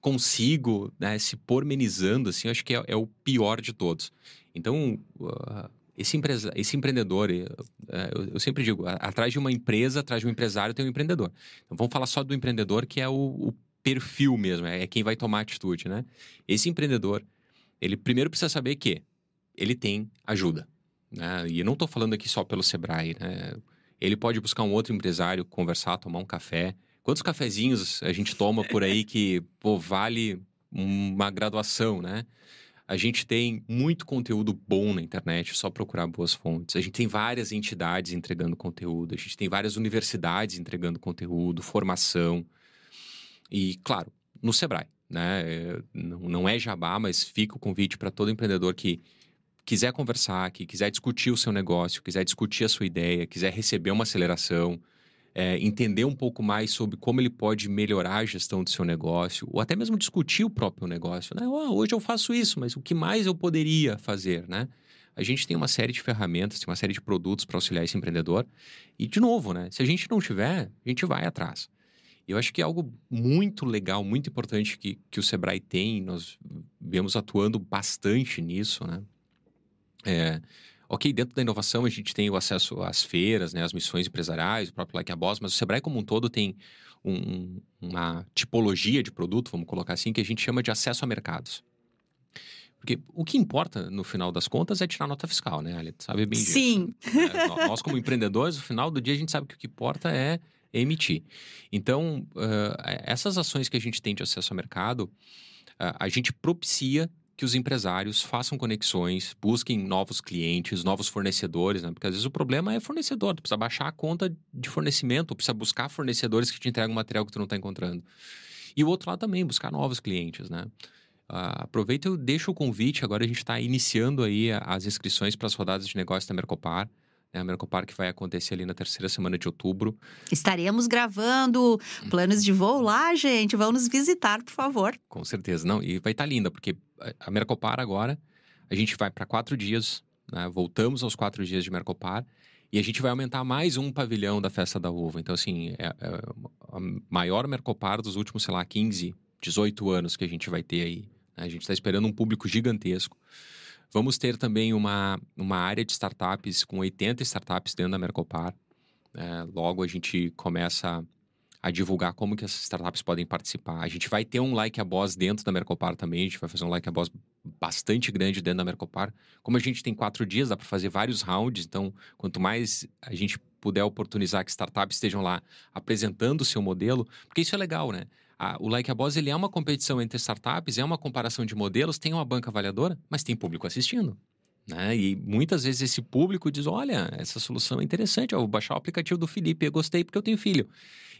consigo, né, se pormenizando, assim, acho que é, é, o pior de todos. Então, uh, esse, empresa, esse empreendedor, eh, eh, eu, eu, sempre digo, atrás de uma empresa, atrás de um empresário, tem um empreendedor. Então, vamos falar só do empreendedor, que é o, o perfil mesmo, é, é quem vai tomar atitude, né? Esse empreendedor, ele primeiro precisa saber que ele tem ajuda né? E não estou falando aqui só pelo Sebrae, né? Ele pode buscar um outro empresário, conversar, tomar um café. Quantos cafezinhos a gente toma por aí que pô, vale uma graduação, né? A gente tem muito conteúdo bom na internet, é só procurar boas fontes. A gente tem várias entidades entregando conteúdo, a gente tem várias universidades entregando conteúdo, formação. E, claro, no Sebrae, né? É, não é jabá, mas fica o convite para todo empreendedor que quiser conversar, que quiser discutir o seu negócio, quiser discutir a sua ideia, quiser receber uma aceleração, é, entender um pouco mais sobre como ele pode melhorar a gestão do seu negócio, ou até mesmo discutir o próprio negócio. Né? Oh, hoje eu faço isso, mas o que mais eu poderia fazer, né? A gente tem uma série de ferramentas, tem uma série de produtos para auxiliar esse empreendedor. E, de novo, né? Se a gente não tiver, a gente vai atrás. Eu acho que é algo muito legal, muito importante que, que o Sebrae tem, nós vemos atuando bastante nisso, né? É, ok, dentro da inovação a gente tem o acesso às feiras, né, às missões empresariais, o próprio Like a Boss, mas o Sebrae como um todo tem um, uma tipologia de produto, vamos colocar assim, que a gente chama de acesso a mercados. Porque o que importa, no final das contas, é tirar nota fiscal, né, Alia? Sabe bem disso. Sim. <laughs> É, nós, como empreendedores, no final do dia, a gente sabe que o que importa é emitir. Então, uh, essas ações que a gente tem de acesso a mercado, uh, a gente propicia que os empresários façam conexões, busquem novos clientes, novos fornecedores, né? Porque às vezes o problema é fornecedor, tu precisa baixar a conta de fornecimento, precisa buscar fornecedores que te entregam material que tu não está encontrando. E o outro lado também, buscar novos clientes, né? Uh, aproveita e deixa o convite. Agora a gente está iniciando aí as inscrições para as rodadas de negócios da Mercopar. Né? A American Park vai acontecer ali na terceira semana de outubro. Estaremos gravando uhum. planos de voo lá, gente. Vão nos visitar, por favor. Com certeza. Não, e vai estar tá linda, porque a Mercopar agora, a gente vai para quatro dias, né? voltamos aos quatro dias de Mercopar. E a gente vai aumentar mais um pavilhão da Festa da Uva. Então, assim, é, é a maior Mercopar dos últimos, sei lá, 15, 18 anos que a gente vai ter aí. Né. A gente está esperando um público gigantesco. Vamos ter também uma, uma área de startups com 80 startups dentro da Mercopar. É, logo a gente começa a divulgar como que essas startups podem participar. A gente vai ter um Like a Boss dentro da Mercopar também, a gente vai fazer um Like a Boss bastante grande dentro da Mercopar. Como a gente tem quatro dias, dá para fazer vários rounds, então quanto mais a gente puder oportunizar que startups estejam lá apresentando o seu modelo, porque isso é legal, né? a, o Like a Boss ele é uma competição entre startups, é uma comparação de modelos, tem uma banca avaliadora, mas tem público assistindo. Né? E muitas vezes esse público diz: olha, essa solução é interessante, eu vou baixar o aplicativo do Felipe, eu gostei porque eu tenho filho.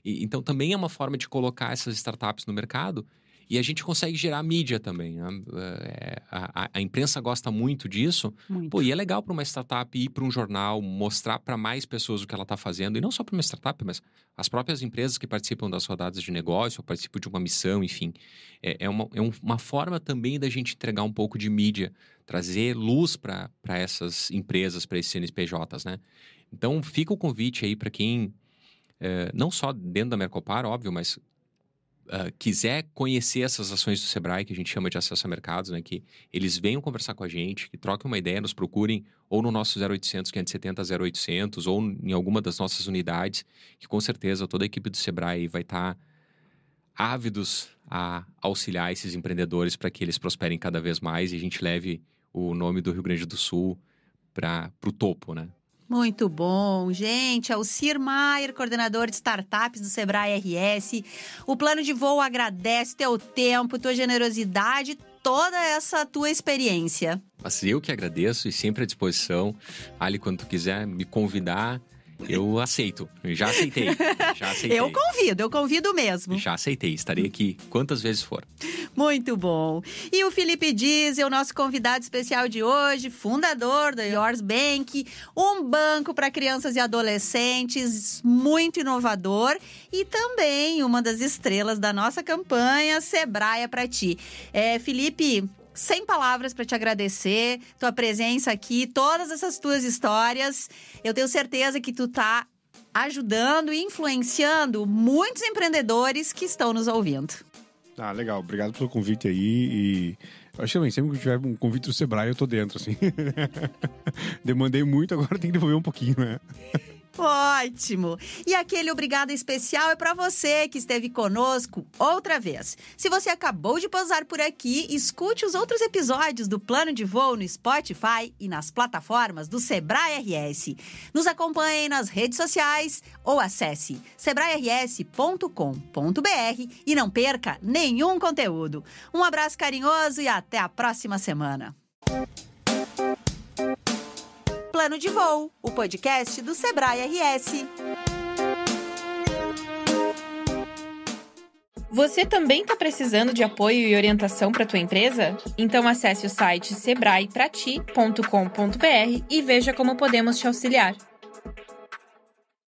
E, então também é uma forma de colocar essas startups no mercado e a gente consegue gerar mídia também. Né? É, é, a, a, a, imprensa gosta muito disso. Muito. Pô, e é legal para uma startup ir para um jornal, mostrar para mais pessoas o que ela está fazendo. E não só para uma startup, mas as próprias empresas que participam das rodadas de negócio, ou participam de uma missão, enfim. É, é, uma, é uma forma também da gente entregar um pouco de mídia, trazer luz para essas empresas, para esses CNPJs, né? Então fica o convite aí para quem é, não só dentro da Mercopar, óbvio, mas ah, quiser conhecer essas ações do Sebrae, que a gente chama de acesso a mercados, né, que eles venham conversar com a gente, que troquem uma ideia, nos procurem ou no nosso 0800 570 0800 ou em alguma das nossas unidades, que com certeza toda a equipe do Sebrae vai estar tá ávidos a auxiliar esses empreendedores para que eles prosperem cada vez mais e a gente leve o nome do Rio Grande do Sul para o topo, né? Muito bom, gente. É o Sir Maier, coordenador de startups do Sebrae RS. O plano de voo agradece teu tempo, tua generosidade, toda essa tua experiência. Mas eu que agradeço e sempre à disposição. Ali, quando tu quiser me convidar, eu aceito. Já aceitei. Já <laughs> aceitei. eu convido, eu convido mesmo. Já aceitei. Estarei aqui quantas vezes for. Muito bom. E o Felipe Diz, é o nosso convidado especial de hoje, fundador da Yours Bank, um banco para crianças e adolescentes muito inovador e também uma das estrelas da nossa campanha Sebrae é para ti. É, Felipe, sem palavras para te agradecer, tua presença aqui, todas essas tuas histórias. Eu tenho certeza que tu tá ajudando e influenciando muitos empreendedores que estão nos ouvindo. Ah, legal. Obrigado pelo convite aí e eu acho também, assim, sempre que tiver um convite do Sebrae, eu tô dentro, assim. <laughs> Demandei muito, agora tem que devolver um pouquinho, né? Ótimo! E aquele obrigado especial é para você que esteve conosco outra vez. Se você acabou de pousar por aqui, escute os outros episódios do Plano de Voo no Spotify e nas plataformas do Sebrae RS. Nos acompanhe nas redes sociais ou acesse sebrae-rs.com.br e não perca nenhum conteúdo. Um abraço carinhoso e até a próxima semana. Plano de Voo, o podcast do Sebrae RS. Você também está precisando de apoio e orientação para a tua empresa? Então acesse o site sebraeprati.com.br e veja como podemos te auxiliar.